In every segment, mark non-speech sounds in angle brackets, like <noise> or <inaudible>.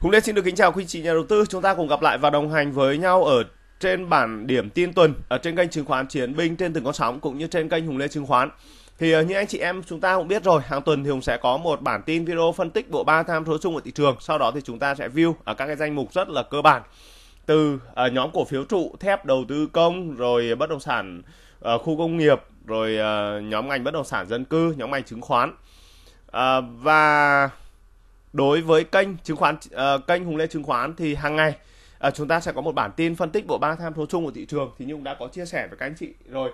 Hùng Lê xin được kính chào quý chị nhà đầu tư. Chúng ta cùng gặp lại và đồng hành với nhau ở trên bản điểm tin tuần ở trên kênh chứng khoán Chiến binh trên từng con sóng cũng như trên kênh Hùng Lê chứng khoán. Thì ờ, như anh chị em chúng ta cũng biết rồi, hàng tuần thì Hùng sẽ có một bản tin video phân tích bộ ba tham số chung của thị trường. Sau đó thì chúng ta sẽ view ở các cái danh mục rất là cơ bản từ ờ, nhóm cổ phiếu trụ, thép, đầu tư công, rồi bất động sản ờ, khu công nghiệp, rồi nhóm ngành bất động sản dân cư, nhóm ngành chứng khoán. và đối với kênh chứng khoán ờ, kênh Hùng Lê chứng khoán thì hàng ngày ờ, chúng ta sẽ có một bản tin phân tích bộ ba tham số chung của thị trường thì Nhung đã có chia sẻ với các anh chị rồi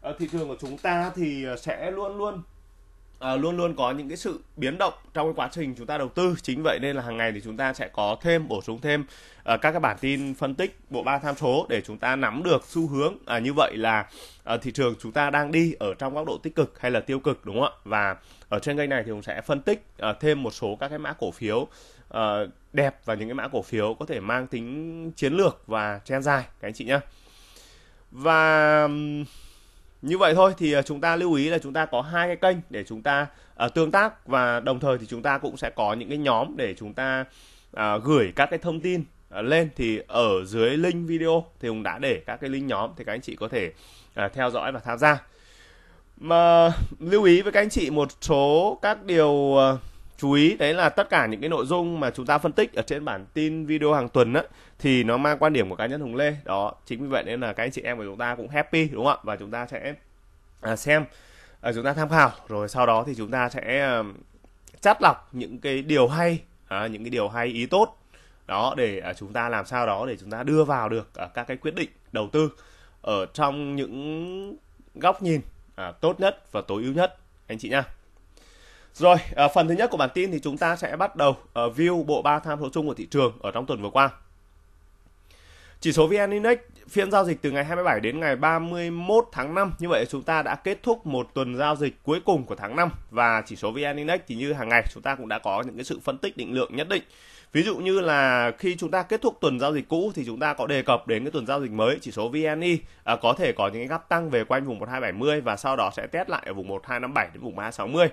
ờ, thị trường của chúng ta thì sẽ luôn luôn à, luôn luôn có những cái sự biến động trong cái quá trình chúng ta đầu tư chính vậy nên là hàng ngày thì chúng ta sẽ có thêm bổ sung thêm à, các cái bản tin phân tích bộ ba tham số để chúng ta nắm được xu hướng à, như vậy là à, thị trường chúng ta đang đi ở trong góc độ tích cực hay là tiêu cực đúng không ạ và ở trên kênh này thì cũng sẽ phân tích à, thêm một số các cái mã cổ phiếu à, đẹp và những cái mã cổ phiếu có thể mang tính chiến lược và trend dài các anh chị nhé và như vậy thôi thì à, chúng ta lưu ý là chúng ta có hai cái kênh để chúng ta uh, tương tác và đồng thời thì chúng ta cũng sẽ có những cái nhóm để chúng ta uh, gửi các cái thông tin uh, lên thì ở dưới link video thì hùng đã để các cái link nhóm thì các anh chị có thể uh, theo dõi và tham gia mà lưu ý với các anh chị một số các điều uh, chú ý đấy là tất cả những cái nội dung mà chúng ta phân tích ở trên bản tin video hàng tuần á thì nó mang quan điểm của cá nhân Hùng Lê đó chính vì vậy nên là các anh chị em của chúng ta cũng happy đúng không ạ và chúng ta sẽ à, xem à, chúng ta tham khảo rồi sau đó thì chúng ta sẽ à, chắt lọc những cái điều hay à, những cái điều hay ý tốt đó để à, chúng ta làm sao đó để chúng ta đưa vào được à, các cái quyết định đầu tư ở trong những góc nhìn à, tốt nhất và tối ưu nhất anh chị nha rồi, à, phần thứ nhất của bản tin thì chúng ta sẽ bắt đầu ở ờ, view bộ ba tham số chung của thị trường ở trong tuần vừa qua. Chỉ số VN Index phiên giao dịch từ ngày 27 đến ngày 31 tháng 5. Như vậy chúng ta đã kết thúc một tuần giao dịch cuối cùng của tháng 5 và chỉ số VN Index thì như hàng ngày chúng ta cũng đã có những cái sự phân tích định lượng nhất định. Ví dụ như là khi chúng ta kết thúc tuần giao dịch cũ thì chúng ta có đề cập đến cái tuần giao dịch mới chỉ số VNI à, ờ, có thể có những cái gap tăng về quanh vùng 1270 và sau đó sẽ test lại ở vùng 1257 đến vùng 1260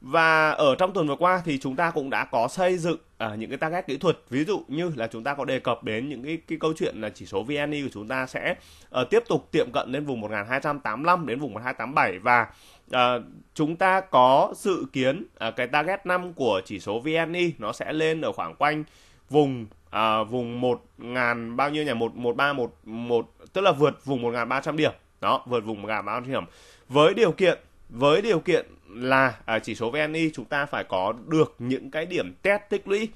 và ở trong tuần vừa qua thì chúng ta cũng đã có xây dựng ở à, những cái target kỹ thuật ví dụ như là chúng ta có đề cập đến những cái, cái câu chuyện là chỉ số VNI của chúng ta sẽ uh, tiếp tục tiệm cận lên vùng 1285 đến vùng 1287 và uh, chúng ta có dự kiến uh, cái target 5 của chỉ số VNI nó sẽ lên ở khoảng quanh vùng à, vùng 1 ngàn bao nhiêu nhỉ 1 1311 tức là vượt vùng 1300 điểm. Đó, vượt vùng 1300 điểm. Với điều kiện với điều kiện là à, chỉ số VNI chúng ta phải có được những cái điểm test tích lũy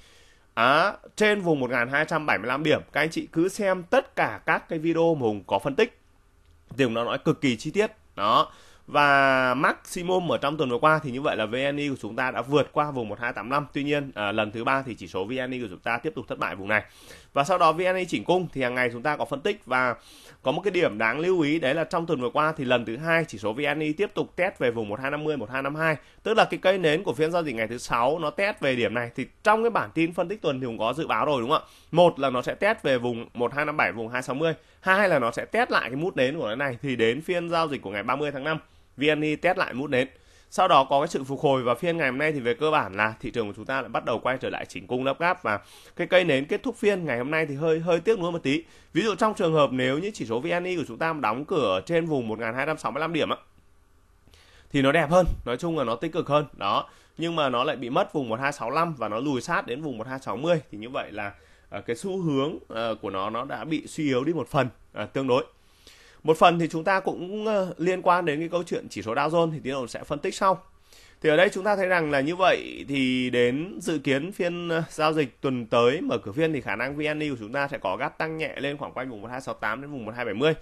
à, trên vùng 1275 điểm. Các anh chị cứ xem tất cả các cái video mà Hùng có phân tích. Thì Hùng nói cực kỳ chi tiết. Đó. Và maximum ở trong tuần vừa qua thì như vậy là VNI của chúng ta đã vượt qua vùng 1285. Tuy nhiên à, lần thứ ba thì chỉ số VNI của chúng ta tiếp tục thất bại vùng này và sau đó VNA chỉnh cung thì hàng ngày chúng ta có phân tích và có một cái điểm đáng lưu ý đấy là trong tuần vừa qua thì lần thứ hai chỉ số VNI tiếp tục test về vùng 1250 1252 tức là cái cây nến của phiên giao dịch ngày thứ sáu nó test về điểm này thì trong cái bản tin phân tích tuần thì cũng có dự báo rồi đúng không ạ một là nó sẽ test về vùng 1257 vùng 260 hai là nó sẽ test lại cái mút nến của nó này thì đến phiên giao dịch của ngày 30 tháng 5 VNI test lại mút nến sau đó có cái sự phục hồi và phiên ngày hôm nay thì về cơ bản là thị trường của chúng ta lại bắt đầu quay trở lại chỉnh cung lắp gáp và cái cây nến kết thúc phiên ngày hôm nay thì hơi hơi tiếc nuối một tí ví dụ trong trường hợp nếu như chỉ số VNI của chúng ta đóng cửa trên vùng 1265 điểm á thì nó đẹp hơn nói chung là nó tích cực hơn đó nhưng mà nó lại bị mất vùng 1265 và nó lùi sát đến vùng 1260 thì như vậy là à, cái xu hướng ờ, của nó nó đã bị suy yếu đi một phần à, tương đối một phần thì chúng ta cũng ờ, liên quan đến cái câu chuyện chỉ số Dow Jones thì tiến nữa sẽ phân tích sau thì ở đây chúng ta thấy rằng là như vậy thì đến dự kiến phiên ờ, giao dịch tuần tới mở cửa phiên thì khả năng VN e của chúng ta sẽ có gắt tăng nhẹ lên khoảng quanh vùng 1268 đến vùng 1270.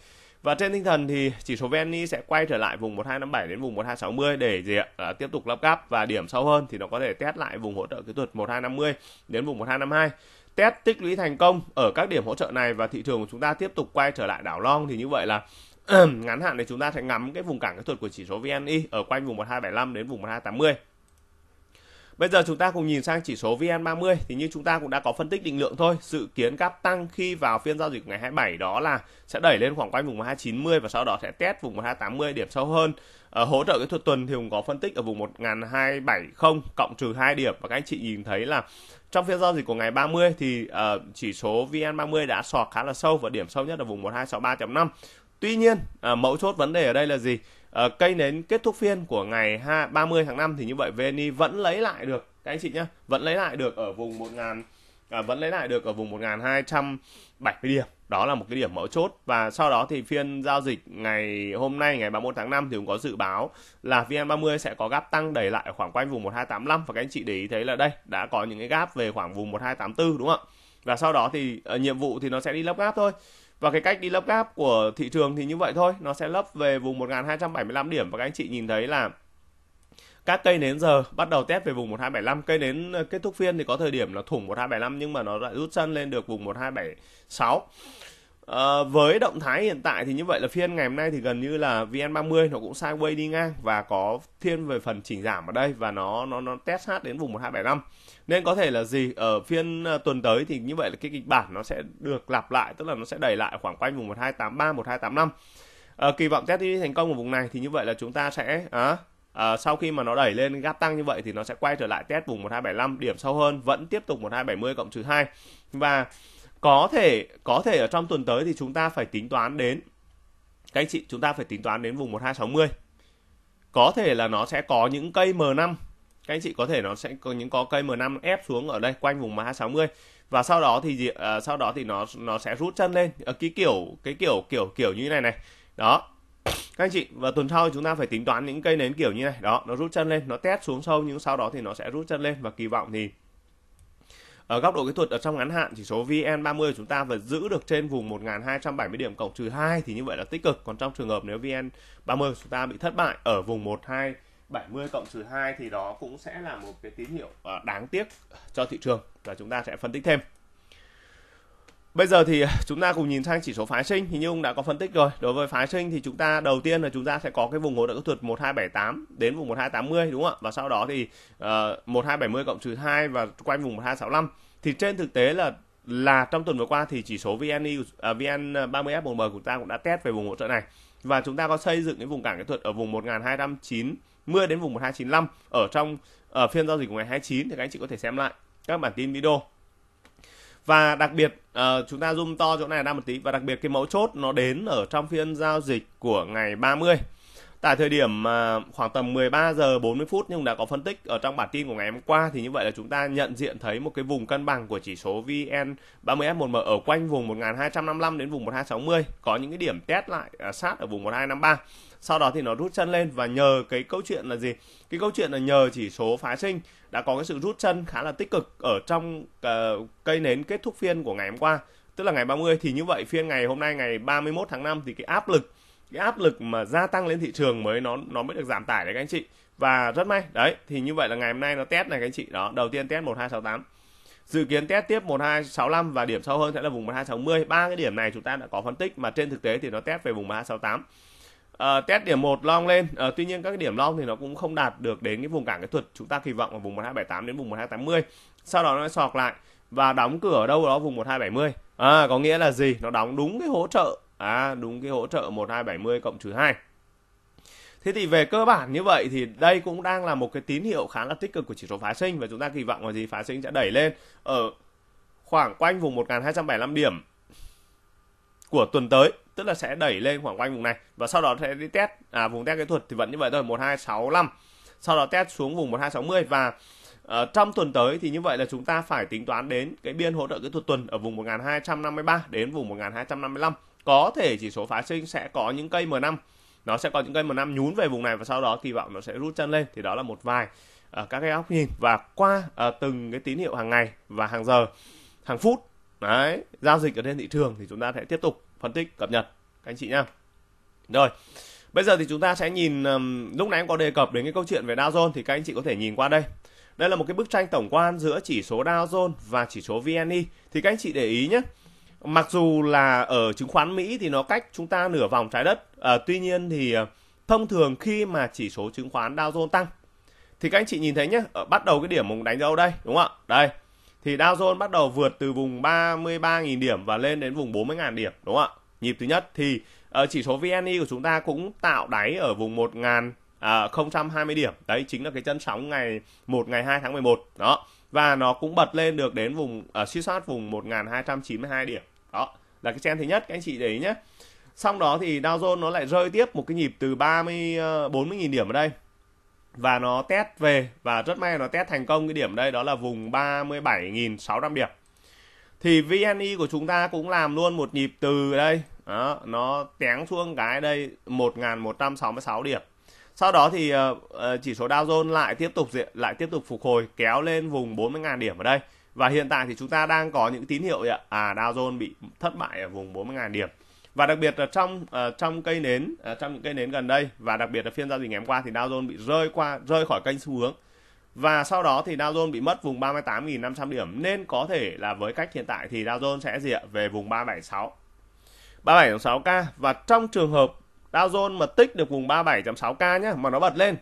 Và trên tinh thần thì chỉ số VN e sẽ quay trở lại vùng 1257 đến vùng 1260 để gì ạ? Ờ, tiếp tục lắp gáp và điểm sâu hơn thì nó có thể test lại vùng hỗ trợ kỹ thuật 1250 đến vùng 1252 test tích lũy thành công ở các điểm hỗ trợ này và thị trường của chúng ta tiếp tục quay trở lại đảo long thì như vậy là <clears throat> ngắn hạn thì chúng ta sẽ ngắm cái vùng cản kỹ thuật của chỉ số VNI ở quanh vùng 1275 đến vùng 1280. Bây giờ chúng ta cùng nhìn sang chỉ số VN30 thì như chúng ta cũng đã có phân tích định lượng thôi, dự kiến gap tăng khi vào phiên giao dịch ngày 27 đó là sẽ đẩy lên khoảng quanh vùng 1290 và sau đó sẽ test vùng 1280 điểm sâu hơn. Ở ờ, hỗ trợ kỹ thuật tuần thì cũng có phân tích ở vùng 1270 cộng trừ 2 điểm và các anh chị nhìn thấy là trong phiên giao dịch của ngày 30 thì uh, chỉ số VN30 đã sọt khá là sâu và điểm sâu nhất là vùng 1263.5. Tuy nhiên, uh, ờ, mẫu chốt vấn đề ở đây là gì? Uh, cây nến kết thúc phiên của ngày 30 tháng 5 thì như vậy VNI vẫn lấy lại được các anh chị nhé, vẫn lấy lại được ở vùng 1000 uh, à, vẫn lấy lại được ở vùng 1270 điểm đó là một cái điểm mấu chốt và sau đó thì phiên giao dịch ngày hôm nay ngày 31 tháng 5 thì cũng có dự báo là VN30 sẽ có gap tăng đẩy lại khoảng quanh vùng 1285 và các anh chị để ý thấy là đây đã có những cái gap về khoảng vùng 1284 đúng không ạ? Và sau đó thì ờ, nhiệm vụ thì nó sẽ đi lấp gap thôi. Và cái cách đi lấp gap của thị trường thì như vậy thôi, nó sẽ lấp về vùng 1275 điểm và các anh chị nhìn thấy là các cây nến giờ bắt đầu test về vùng 1275 cây nến ờ, kết thúc phiên thì có thời điểm là thủng 1275 nhưng mà nó lại rút chân lên được vùng 1276 à, ờ, với động thái hiện tại thì như vậy là phiên ngày hôm nay thì gần như là VN30 nó cũng sideways đi ngang và có thiên về phần chỉnh giảm ở đây và nó nó nó test hát đến vùng 1275 nên có thể là gì ở phiên ờ, tuần tới thì như vậy là cái kịch bản nó sẽ được lặp lại tức là nó sẽ đẩy lại khoảng quanh vùng 1283 1285 à, kỳ vọng test đi thành công ở vùng này thì như vậy là chúng ta sẽ à, à, sau khi mà nó đẩy lên gap tăng như vậy thì nó sẽ quay trở lại test vùng 1275 điểm sâu hơn vẫn tiếp tục 1270 cộng trừ 2 và có thể có thể ở trong tuần tới thì chúng ta phải tính toán đến các anh chị chúng ta phải tính toán đến vùng 1260 có thể là nó sẽ có những cây M5 các anh chị có thể nó sẽ có những có cây M5 ép xuống ở đây quanh vùng 1260 và sau đó thì uh, sau đó thì nó nó sẽ rút chân lên ở ờ, cái kiểu cái kiểu kiểu kiểu như thế này này đó các anh chị và tuần sau chúng ta phải tính toán những cây nến kiểu như này đó nó rút chân lên nó test xuống sâu nhưng sau đó thì nó sẽ rút chân lên và kỳ vọng thì ở góc độ kỹ thuật ở trong ngắn hạn chỉ số VN30 chúng ta vẫn giữ được trên vùng 1270 điểm cộng trừ 2 thì như vậy là tích cực còn trong trường hợp nếu VN30 chúng ta bị thất bại ở vùng 1270 cộng trừ 2 thì đó cũng sẽ là một cái tín hiệu à, đáng tiếc cho thị trường và chúng ta sẽ phân tích thêm Bây giờ thì à, chúng ta cùng nhìn sang chỉ số phái sinh thì như ông đã có phân tích rồi. Đối với phái sinh thì chúng ta đầu tiên là chúng ta sẽ có cái vùng hỗ trợ kỹ thuật 1278 đến vùng 1280 đúng không ạ? Và sau đó thì uh, ờ, 1270 cộng trừ 2 và quanh vùng 1265. Thì trên thực tế là là trong tuần vừa qua thì chỉ số VN uh, VN30F vùng m của ta cũng đã test về vùng hỗ trợ này và chúng ta có xây dựng cái vùng cản kỹ thuật ở vùng 1290 đến vùng 1295 ở trong ở ờ, phiên giao dịch của ngày 29 thì các anh chị có thể xem lại các bản tin video và đặc biệt uh, chúng ta zoom to chỗ này ra một tí và đặc biệt cái mẫu chốt nó đến ở trong phiên giao dịch của ngày 30 tại thời điểm uh, khoảng tầm 13 giờ 40 phút nhưng đã có phân tích ở trong bản tin của ngày hôm qua thì như vậy là chúng ta nhận diện thấy một cái vùng cân bằng của chỉ số VN 30 f 1 m ở quanh vùng 1255 đến vùng 1260 có những cái điểm test lại uh, sát ở vùng 1253 sau đó thì nó rút chân lên và nhờ cái câu chuyện là gì cái câu chuyện là nhờ chỉ số phá sinh đã có cái sự rút chân khá là tích cực ở trong uh, cây nến kết thúc phiên của ngày hôm qua tức là ngày 30 thì như vậy phiên ngày hôm nay ngày 31 tháng 5 thì cái áp lực cái áp lực mà gia tăng lên thị trường mới nó nó mới được giảm tải đấy các anh chị và rất may đấy thì như vậy là ngày hôm nay nó test này các anh chị đó đầu tiên test 1268 dự kiến test tiếp 1265 và điểm sâu hơn sẽ là vùng 1260 ba cái điểm này chúng ta đã có phân tích mà trên thực tế thì nó test về vùng 1268 uh, test điểm 1 long lên uh, tuy nhiên các cái điểm long thì nó cũng không đạt được đến cái vùng cản kỹ thuật chúng ta kỳ vọng ở vùng 1278 đến vùng 1280 sau đó nó sọc lại và đóng cửa ở đâu đó vùng 1270 à, có nghĩa là gì nó đóng đúng cái hỗ trợ à, đúng cái hỗ trợ 1270 cộng trừ 2 Thế thì về cơ bản như vậy thì đây cũng đang là một cái tín hiệu khá là tích cực của chỉ số phá sinh và chúng ta kỳ vọng là gì phá sinh sẽ đẩy lên ở khoảng quanh vùng 1275 điểm của tuần tới tức là sẽ đẩy lên khoảng quanh vùng này và sau đó sẽ đi test à, vùng test kỹ thuật thì vẫn như vậy thôi 1265 sau đó test xuống vùng 1260 và uh, trong tuần tới thì như vậy là chúng ta phải tính toán đến cái biên hỗ trợ kỹ thuật tuần ở vùng 1253 đến vùng 1255 có thể chỉ số phái sinh sẽ có những cây M5 nó sẽ có những cây M5 nhún về vùng này và sau đó kỳ vọng nó sẽ rút chân lên thì đó là một vài ở ờ, các cái góc nhìn và qua ở ờ, từng cái tín hiệu hàng ngày và hàng giờ hàng phút đấy giao dịch ở trên thị trường thì chúng ta sẽ tiếp tục phân tích cập nhật các anh chị nhá rồi bây giờ thì chúng ta sẽ nhìn um, lúc nãy em có đề cập đến cái câu chuyện về Dow Jones thì các anh chị có thể nhìn qua đây đây là một cái bức tranh tổng quan giữa chỉ số Dow Jones và chỉ số VNI. E. thì các anh chị để ý nhé mặc dù là ở chứng khoán Mỹ thì nó cách chúng ta nửa vòng trái đất à, tuy nhiên thì ờ, thông thường khi mà chỉ số chứng khoán Dow Jones tăng thì các anh chị nhìn thấy nhé ờ, bắt đầu cái điểm mình đánh dấu đây đúng không ạ đây thì Dow Jones bắt đầu vượt từ vùng 33.000 điểm và lên đến vùng 40.000 điểm đúng không ạ? Nhịp thứ nhất thì uh, chỉ số VNI e của chúng ta cũng tạo đáy ở vùng 1.000 à, 020 điểm. Đấy chính là cái chân sóng ngày 1 ngày 2 tháng 11 đó. Và nó cũng bật lên được đến vùng ở ờ, uh, suy soát vùng 1292 điểm. Đó, là cái trend thứ nhất các anh chị để ý nhé. Xong đó thì Dow Jones nó lại rơi tiếp một cái nhịp từ 30 40.000 ờ, điểm ở đây và nó test về và rất may nó test thành công cái điểm đây đó là vùng 37.600 điểm thì VNI của chúng ta cũng làm luôn một nhịp từ đây đó, nó téng xuống cái đây 1.166 điểm sau đó thì uh, chỉ số Dow Jones lại tiếp tục diện lại tiếp tục phục hồi kéo lên vùng 40.000 điểm ở đây và hiện tại thì chúng ta đang có những tín hiệu ạ à Dow Jones bị thất bại ở vùng 40.000 điểm và đặc biệt là trong uh, trong cây nến uh, trong những cây nến gần đây và đặc biệt là phiên giao dịch ngày hôm qua thì Dow Jones bị rơi qua rơi khỏi kênh xu hướng và sau đó thì Dow Jones bị mất vùng 38.500 điểm nên có thể là với cách hiện tại thì Dow Jones sẽ dịa về vùng 376 37.6k và trong trường hợp Dow Jones mà tích được vùng 37.6k nhé mà nó bật lên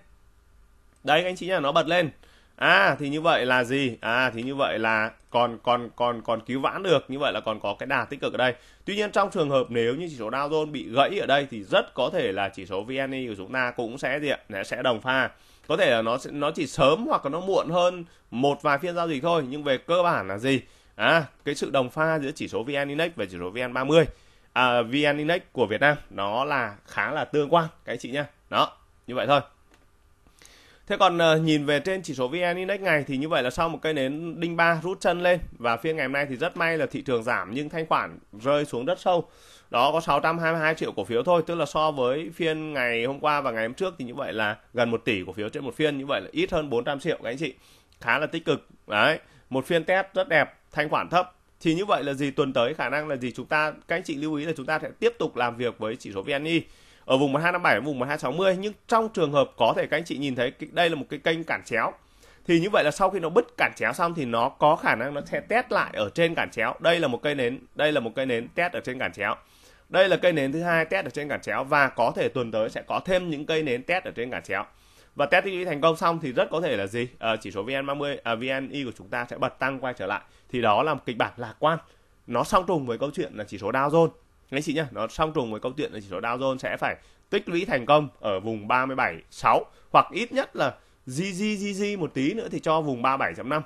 đấy anh chị nhá nó bật lên à thì như vậy là gì à thì như vậy là còn còn còn còn cứu vãn được như vậy là còn có cái đà tích cực ở đây tuy nhiên trong trường hợp nếu như chỉ số Dow Jones bị gãy ở đây thì rất có thể là chỉ số VN e của chúng ta cũng sẽ gì ạ sẽ đồng pha có thể là nó sẽ nó chỉ sớm hoặc là nó muộn hơn một vài phiên giao dịch thôi nhưng về cơ bản là gì à cái sự đồng pha giữa chỉ số VN e Index và chỉ số VN 30 e à, VN Index của Việt Nam nó là khá là tương quan các anh chị nhá đó như vậy thôi Thế còn ờ, nhìn về trên chỉ số VN Index ngày thì như vậy là sau một cây nến đinh ba rút chân lên và phiên ngày hôm nay thì rất may là thị trường giảm nhưng thanh khoản rơi xuống rất sâu. Đó có 622 triệu cổ phiếu thôi, tức là so với phiên ngày hôm qua và ngày hôm trước thì như vậy là gần 1 tỷ cổ phiếu trên một phiên, như vậy là ít hơn 400 triệu các anh chị. Khá là tích cực. Đấy, một phiên test rất đẹp, thanh khoản thấp. Thì như vậy là gì tuần tới khả năng là gì chúng ta các anh chị lưu ý là chúng ta sẽ tiếp tục làm việc với chỉ số VNI ở vùng 1257 vùng 1260 nhưng trong trường hợp có thể các anh chị nhìn thấy đây là một cái kênh cản chéo thì như vậy là sau khi nó bứt cản chéo xong thì nó có khả năng nó sẽ test lại ở trên cản chéo đây là một cây nến đây là một cây nến test ở trên cản chéo đây là cây nến thứ hai test ở trên cản chéo và có thể tuần tới sẽ có thêm những cây nến test ở trên cản chéo và test TP thành công xong thì rất có thể là gì à, chỉ số VN30 à, VNI của chúng ta sẽ bật tăng quay trở lại thì đó là một kịch bản lạc quan nó song trùng với câu chuyện là chỉ số Dow Jones anh chị nhá nó song trùng với câu chuyện là chỉ số Dow Jones sẽ phải tích lũy thành công ở vùng 37.6 hoặc ít nhất là GGGG một tí nữa thì cho vùng 37.5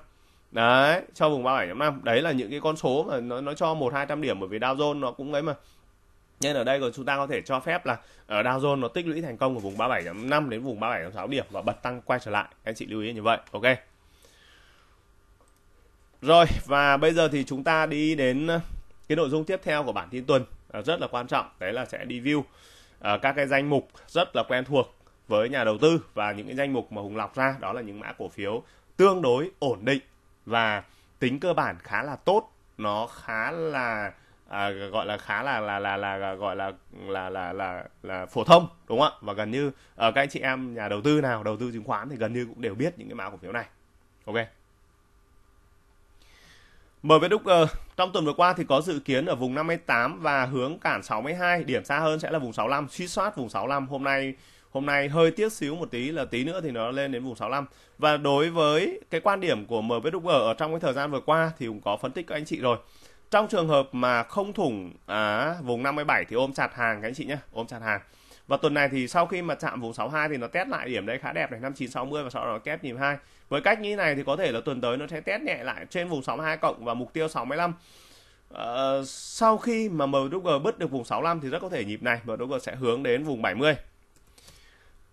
đấy cho vùng 37.5 đấy là những cái con số mà nó nó cho một hai trăm điểm bởi vì Dow Jones nó cũng ấy mà nên ở đây rồi chúng ta có thể cho phép là ở ờ, Dow Jones nó tích lũy thành công ở vùng 37.5 đến vùng 37.6 điểm và bật tăng quay trở lại anh chị lưu ý như vậy ok rồi và bây giờ thì chúng ta đi đến ờ, cái nội dung tiếp theo của bản tin tuần Ờ, rất là quan trọng đấy là sẽ đi view ờ, các cái danh mục rất là quen thuộc với nhà đầu tư và những cái danh mục mà Hùng lọc ra đó là những mã cổ phiếu tương đối ổn định và tính cơ bản khá là tốt nó khá là à, gọi là khá là là là là gọi là là là là là phổ thông đúng không ạ và gần như ở ờ, các anh chị em nhà đầu tư nào đầu tư chứng khoán thì gần như cũng đều biết những cái mã cổ phiếu này ok MV Đúc uh, trong tuần vừa qua thì có dự kiến ở vùng 58 và hướng cản 62 điểm xa hơn sẽ là vùng 65 suy soát vùng 65 hôm nay hôm nay hơi tiếc xíu một tí là tí nữa thì nó lên đến vùng 65 và đối với cái quan điểm của MV Đúc ở trong cái thời gian vừa qua thì cũng có phân tích các anh chị rồi trong trường hợp mà không thủng à, vùng 57 thì ôm chặt hàng các anh chị nhé ôm chặt hàng và tuần này thì sau khi mà chạm vùng 62 thì nó test lại điểm đấy khá đẹp này 5960 và sau đó nó kép nhịp 2 với cách như thế này thì có thể là tuần tới nó sẽ test nhẹ lại trên vùng 62 cộng và mục tiêu 65 Uh, ờ, sau khi mà MWG bứt được vùng 65 thì rất có thể nhịp này MWG sẽ hướng đến vùng 70.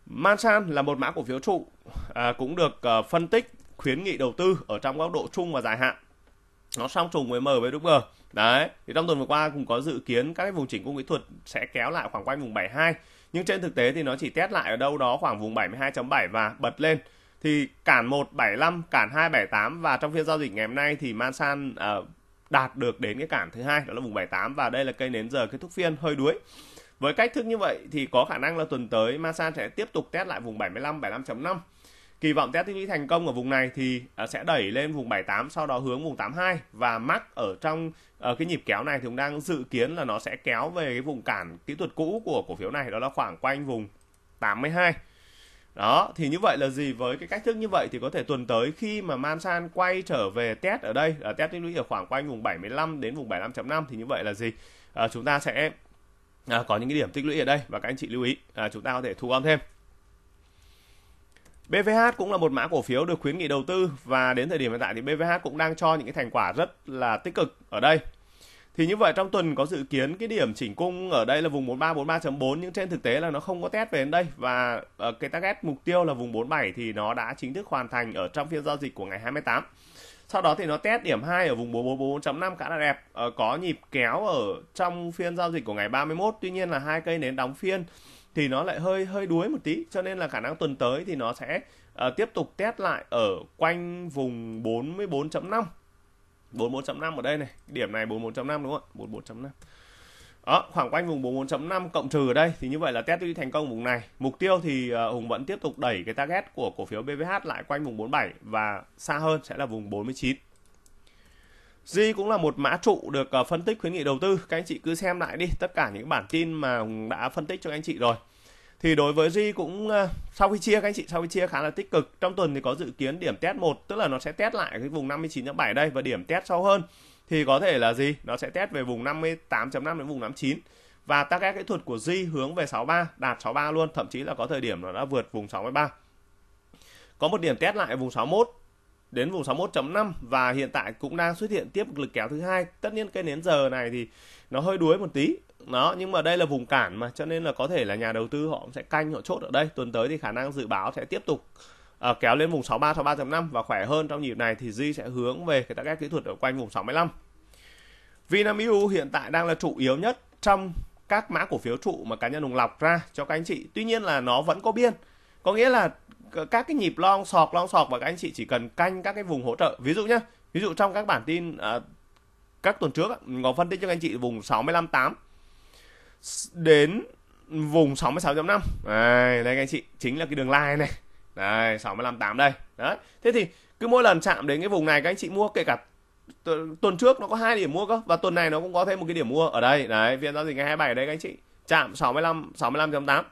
Mansan là một mã cổ phiếu trụ à, cũng được à, phân tích khuyến nghị đầu tư ở trong góc độ trung và dài hạn. Nó song trùng với MWG. Đấy, thì trong tuần vừa qua cũng có dự kiến các cái vùng chỉnh cung kỹ thuật sẽ kéo lại khoảng quanh vùng 72, nhưng trên thực tế thì nó chỉ test lại ở đâu đó khoảng vùng 72.7 và bật lên thì cản 175, cản 278 và trong phiên giao dịch ngày hôm nay thì Mansan uh, ờ, đạt được đến cái cản thứ hai đó là vùng 78 và đây là cây nến giờ kết thúc phiên hơi đuối. Với cách thức như vậy thì có khả năng là tuần tới Masan sẽ tiếp tục test lại vùng 75 75.5. Kỳ vọng test tích lũy thành công ở vùng này thì ờ, sẽ đẩy lên vùng 78 sau đó hướng vùng 82 và mắc ở trong ờ, cái nhịp kéo này thì cũng đang dự kiến là nó sẽ kéo về cái vùng cản kỹ thuật cũ của cổ phiếu này đó là khoảng quanh vùng 82 đó thì như vậy là gì với cái cách thức như vậy thì có thể tuần tới khi mà Mansan quay trở về test ở đây là test tích lũy ở khoảng quanh vùng 75 đến vùng 75.5 thì như vậy là gì à, chúng ta sẽ à, có những cái điểm tích lũy ở đây và các anh chị lưu ý à, chúng ta có thể thu gom thêm BVH cũng là một mã cổ phiếu được khuyến nghị đầu tư và đến thời điểm hiện tại thì BVH cũng đang cho những cái thành quả rất là tích cực ở đây thì như vậy trong tuần có dự kiến cái điểm chỉnh cung ở đây là vùng 43 4 nhưng trên thực tế là nó không có test về đến đây và ờ, cái target mục tiêu là vùng 47 thì nó đã chính thức hoàn thành ở trong phiên giao dịch của ngày 28. Sau đó thì nó test điểm 2 ở vùng 44 5 khá là đẹp, ờ, có nhịp kéo ở trong phiên giao dịch của ngày 31. Tuy nhiên là hai cây nến đóng phiên thì nó lại hơi hơi đuối một tí cho nên là khả năng tuần tới thì nó sẽ uh, tiếp tục test lại ở quanh vùng 44.5 41.5 ở đây này điểm này 41.5 đúng không ạ 44.5 đó, khoảng quanh vùng 44.5 cộng trừ ở đây thì như vậy là test đi thành công vùng này. Mục tiêu thì ờ, Hùng vẫn tiếp tục đẩy cái target của cổ phiếu BVH lại quanh vùng 47 và xa hơn sẽ là vùng 49. Di cũng là một mã trụ được ờ, phân tích khuyến nghị đầu tư. Các anh chị cứ xem lại đi tất cả những bản tin mà Hùng đã phân tích cho anh chị rồi thì đối với Ri cũng ờ, sau khi chia các anh chị sau khi chia khá là tích cực trong tuần thì có dự kiến điểm test một tức là nó sẽ test lại cái vùng 59.7 đây và điểm test sâu hơn thì có thể là gì nó sẽ test về vùng 58.5 đến vùng 59 và các kỹ thuật của Di hướng về 63 đạt 63 luôn thậm chí là có thời điểm nó đã vượt vùng 63 có một điểm test lại vùng 61 đến vùng 61.5 và hiện tại cũng đang xuất hiện tiếp lực kéo thứ hai. Tất nhiên cây nến giờ này thì nó hơi đuối một tí. Đó, nhưng mà đây là vùng cản mà cho nên là có thể là nhà đầu tư họ sẽ canh họ chốt ở đây. Tuần tới thì khả năng dự báo sẽ tiếp tục uh, kéo lên vùng 63 63.5 và khỏe hơn trong nhịp này thì Di sẽ hướng về cái các kỹ thuật ở quanh vùng 65. Vinamilk hiện tại đang là trụ yếu nhất trong các mã cổ phiếu trụ mà cá nhân đồng lọc ra cho các anh chị. Tuy nhiên là nó vẫn có biên. Có nghĩa là Ờ, các cái nhịp long sọc long sọc và các anh chị chỉ cần canh các cái vùng hỗ trợ ví dụ nhé ví dụ trong các bản tin à, các tuần trước ngọc phân tích cho các anh chị vùng 658 đến vùng 66.5 đây, đây các anh chị chính là cái đường line này đây 65.8 đây đấy thế thì cứ mỗi lần chạm đến cái vùng này các anh chị mua kể cả tuần trước nó có hai điểm mua cơ và tuần này nó cũng có thêm một cái điểm mua ở đây đấy phiên giao dịch ngày 27 đây các anh chị chạm 65 65.8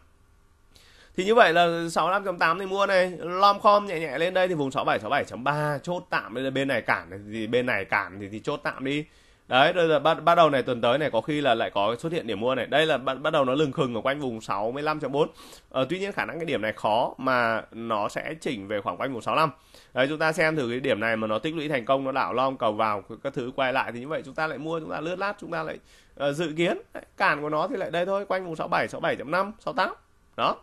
thì như vậy là 65.8 thì mua này lom khom nhẹ nhẹ lên đây thì vùng 67 67.3 chốt tạm bây bên này cản thì bên này cản thì thì chốt tạm đi đấy rồi là bắt bắt đầu này tuần tới này có khi là lại có xuất hiện điểm mua này đây là bắt bắt đầu nó lừng khừng ở quanh vùng 65.4 ờ, tuy nhiên khả năng cái điểm này khó mà nó sẽ chỉnh về khoảng quanh vùng 65 đấy chúng ta xem thử cái điểm này mà nó tích lũy thành công nó đảo lom cầu vào các thứ quay lại thì như vậy chúng ta lại mua chúng ta lướt lát chúng ta lại uh, dự kiến cản của nó thì lại đây thôi quanh vùng 67 67.5 68 đó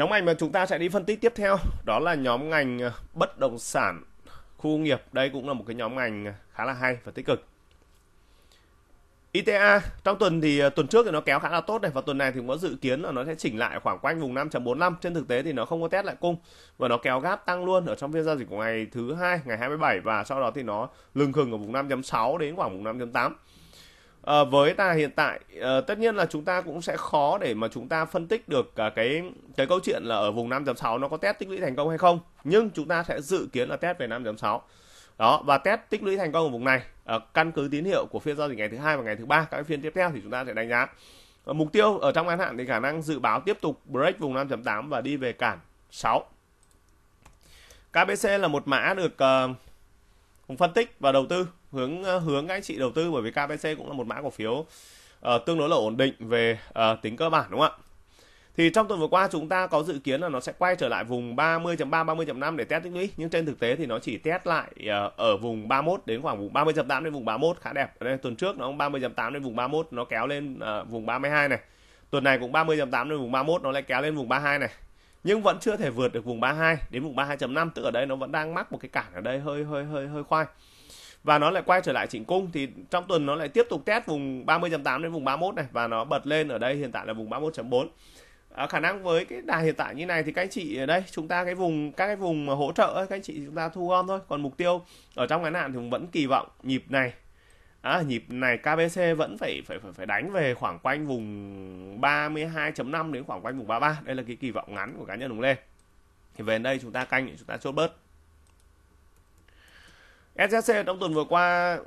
Nhóm ngành mà chúng ta sẽ đi phân tích tiếp theo đó là nhóm ngành ờ, bất động sản khu nghiệp. Đây cũng là một cái nhóm ngành ờ, khá là hay và tích cực. ITA trong tuần thì ờ, tuần trước thì nó kéo khá là tốt này và tuần này thì có dự kiến là nó sẽ chỉnh lại khoảng quanh vùng 5.45 trên thực tế thì nó không có test lại cung và nó kéo gáp tăng luôn ở trong phiên giao dịch của ngày thứ hai ngày 27 và sau đó thì nó lưng khừng ở vùng 5.6 đến khoảng vùng 5.8 à, với ta hiện tại à, tất nhiên là chúng ta cũng sẽ khó để mà chúng ta phân tích được cả à, cái cái câu chuyện là ở vùng 5.6 nó có test tích lũy thành công hay không nhưng chúng ta sẽ dự kiến là test về 5.6 đó và test tích lũy thành công ở vùng này à, căn cứ tín hiệu của phiên giao dịch ngày thứ hai và ngày thứ ba các phiên tiếp theo thì chúng ta sẽ đánh giá à, mục tiêu ở trong ngắn hạn thì khả năng dự báo tiếp tục break vùng 5.8 và đi về cản 6 KBC là một mã được uh, phân tích và đầu tư hướng hướng các anh chị đầu tư bởi vì kbc cũng là một mã cổ phiếu uh, tương đối là ổn định về uh, tính cơ bản đúng không ạ? Thì trong tuần vừa qua chúng ta có dự kiến là nó sẽ quay trở lại vùng 30.3 30.5 để test tích lũy nhưng trên thực tế thì nó chỉ test lại uh, ở vùng 31 đến khoảng vùng 30.8 đến vùng 31 khá đẹp. Ở đây tuần trước nó 30.8 đến vùng 31 nó kéo lên uh, vùng 32 này. Tuần này cũng 30.8 đến vùng 31 nó lại kéo lên vùng 32 này nhưng vẫn chưa thể vượt được vùng 32 đến vùng 32.5 tức ở đây nó vẫn đang mắc một cái cản ở đây hơi hơi hơi hơi khoai và nó lại quay trở lại chỉnh cung thì trong tuần nó lại tiếp tục test vùng 30.8 đến vùng 31 này và nó bật lên ở đây hiện tại là vùng 31.4 à, ờ, khả năng với cái đà hiện tại như này thì các anh chị ở đây chúng ta cái vùng các cái vùng mà hỗ trợ ấy, các anh chị chúng ta thu gom thôi còn mục tiêu ở trong ngắn hạn thì vẫn kỳ vọng nhịp này À, nhịp này KBC vẫn phải phải phải phải đánh về khoảng quanh vùng 32.5 đến khoảng quanh vùng 33. Đây là cái kỳ vọng ngắn của cá nhân Hồng Lê. Thì về đây chúng ta canh chúng ta chốt bớt SZC trong tuần vừa qua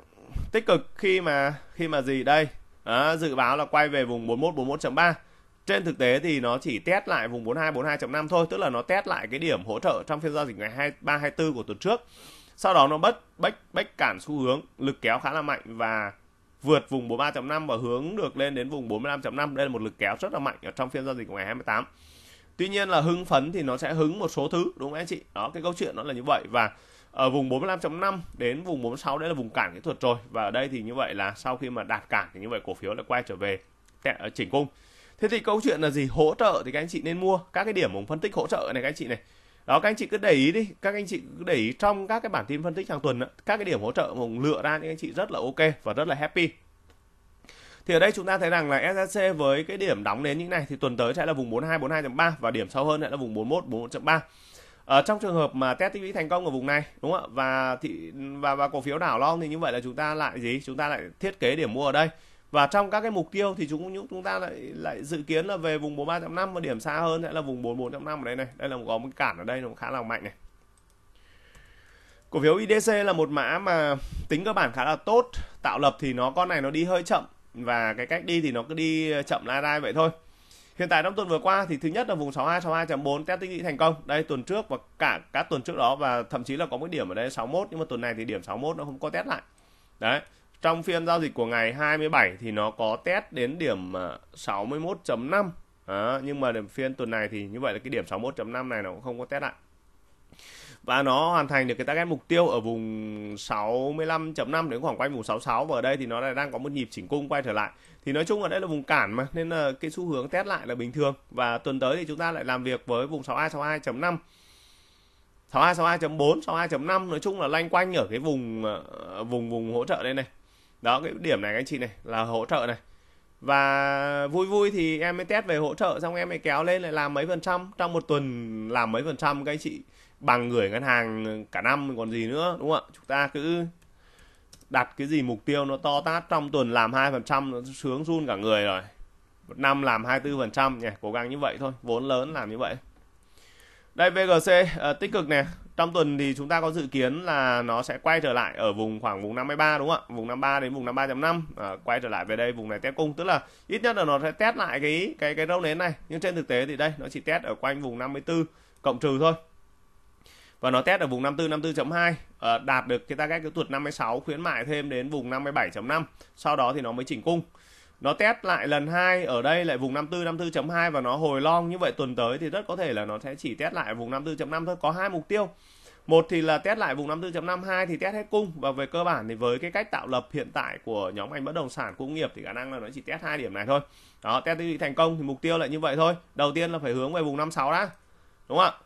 tích cực khi mà khi mà gì đây à, dự báo là quay về vùng 41 41.3 trên thực tế thì nó chỉ test lại vùng 42 42.5 thôi tức là nó test lại cái điểm hỗ trợ trong phiên giao dịch ngày 23 24 của tuần trước sau đó nó bất bách bách cản xu hướng lực kéo khá là mạnh và vượt vùng 43.5 và hướng được lên đến vùng 45.5 đây là một lực kéo rất là mạnh ở trong phiên giao dịch của ngày 28 tuy nhiên là hứng phấn thì nó sẽ hứng một số thứ đúng không anh chị đó cái câu chuyện nó là như vậy và ở ờ, vùng 45.5 đến vùng 46 đấy là vùng cản kỹ thuật rồi và ở đây thì như vậy là sau khi mà đạt cản thì như vậy cổ phiếu lại quay trở về ờ, chỉnh cung thế thì câu chuyện là gì hỗ trợ thì các anh chị nên mua các cái điểm vùng phân tích hỗ trợ này các anh chị này đó các anh chị cứ để ý đi các anh chị cứ để ý trong các cái bản tin phân tích hàng tuần đó, các cái điểm hỗ trợ vùng lựa ra những anh chị rất là ok và rất là happy thì ở đây chúng ta thấy rằng là SSC với cái điểm đóng đến như này thì tuần tới sẽ là vùng 42 42.3 và điểm sâu hơn lại là vùng 41 41.3 ở ờ, trong trường hợp mà test tích lũy thành công ở vùng này đúng không ạ và thị và và cổ phiếu đảo long thì như vậy là chúng ta lại gì chúng ta lại thiết kế điểm mua ở đây và trong các cái mục tiêu thì chúng chúng ta lại lại dự kiến là về vùng 43.5 và điểm xa hơn sẽ là vùng 44.5 ở đây này đây là một có một cản ở đây nó khá là mạnh này cổ phiếu IDC là một mã mà tính cơ bản khá là tốt tạo lập thì nó con này nó đi hơi chậm và cái cách đi thì nó cứ đi chậm lai rai vậy thôi Hiện tại trong tuần vừa qua thì thứ nhất là vùng 62 62.4 test tích lũy thành công. Đây tuần trước và cả các tuần trước đó và thậm chí là có một điểm ở đây 61 nhưng mà tuần này thì điểm 61 nó không có test lại. Đấy. Trong phiên giao dịch của ngày 27 thì nó có test đến điểm 61.5. Ờ, à, nhưng mà điểm phiên tuần này thì như vậy là cái điểm 61.5 này nó cũng không có test lại và nó hoàn thành được cái target mục tiêu ở vùng 65.5 đến khoảng quanh vùng 66 và ở đây thì nó lại đang có một nhịp chỉnh cung quay trở lại thì nói chung ở đây là vùng cản mà nên là cái xu hướng test lại là bình thường và tuần tới thì chúng ta lại làm việc với vùng 62 62.5 62 62.4 62.5 nói chung là lanh quanh ở cái vùng ờ, vùng vùng hỗ trợ đây này đó cái điểm này anh chị này là hỗ trợ này và vui vui thì em mới test về hỗ trợ xong em mới kéo lên lại làm mấy phần trăm trong một tuần làm mấy phần trăm các anh chị bằng gửi ngân hàng cả năm còn gì nữa đúng không ạ chúng ta cứ đặt cái gì mục tiêu nó to tát trong tuần làm hai phần trăm nó sướng run cả người rồi một năm làm 24 phần trăm nhỉ cố gắng như vậy thôi vốn lớn làm như vậy đây VGC à, ờ, tích cực nè trong tuần thì chúng ta có dự kiến là nó sẽ quay trở lại ở vùng khoảng vùng 53 đúng không ạ vùng 53 đến vùng 53.5 à, ờ, quay trở lại về đây vùng này test cung tức là ít nhất là nó sẽ test lại cái cái cái râu nến này nhưng trên thực tế thì đây nó chỉ test ở quanh vùng 54 cộng trừ thôi và nó test ở vùng 54 54.2 uh, đạt được cái target kỹ thuật 56 khuyến mại thêm đến vùng 57.5 sau đó thì nó mới chỉnh cung nó test lại lần hai ở đây lại vùng 54 54.2 và nó hồi long như vậy tuần tới thì rất có thể là nó sẽ chỉ test lại vùng 54.5 thôi có hai mục tiêu một thì là test lại vùng 54.5 hai thì test hết cung và về cơ bản thì với cái cách tạo lập hiện tại của nhóm ngành bất động sản công nghiệp thì khả năng là nó chỉ test hai điểm này thôi đó test thị thành công thì mục tiêu lại như vậy thôi đầu tiên là phải hướng về vùng 56 đã đúng không ạ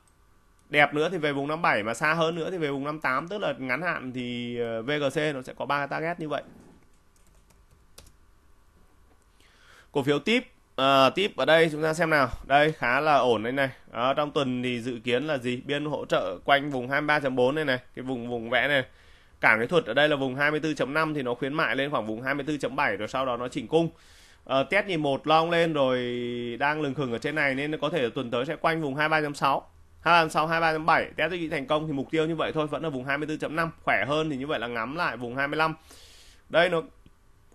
đẹp nữa thì về vùng 57 mà xa hơn nữa thì về vùng 58 tức là ngắn hạn thì ờ, VGC nó sẽ có ba target như vậy cổ phiếu tip à, tip ở đây chúng ta xem nào đây khá là ổn đây này à, trong tuần thì dự kiến là gì biên hỗ trợ quanh vùng 23.4 này này cái vùng vùng vẽ này cả cái thuật ở đây là vùng 24.5 thì nó khuyến mại lên khoảng vùng 24.7 rồi sau đó nó chỉnh cung à, test nhìn một long lên rồi đang lừng khừng ở trên này nên có thể tuần tới sẽ quanh vùng 23.6 hai lần 236 23.7 test đi thành công thì mục tiêu như vậy thôi vẫn là vùng 24.5 khỏe hơn thì như vậy là ngắm lại vùng 25 đây nó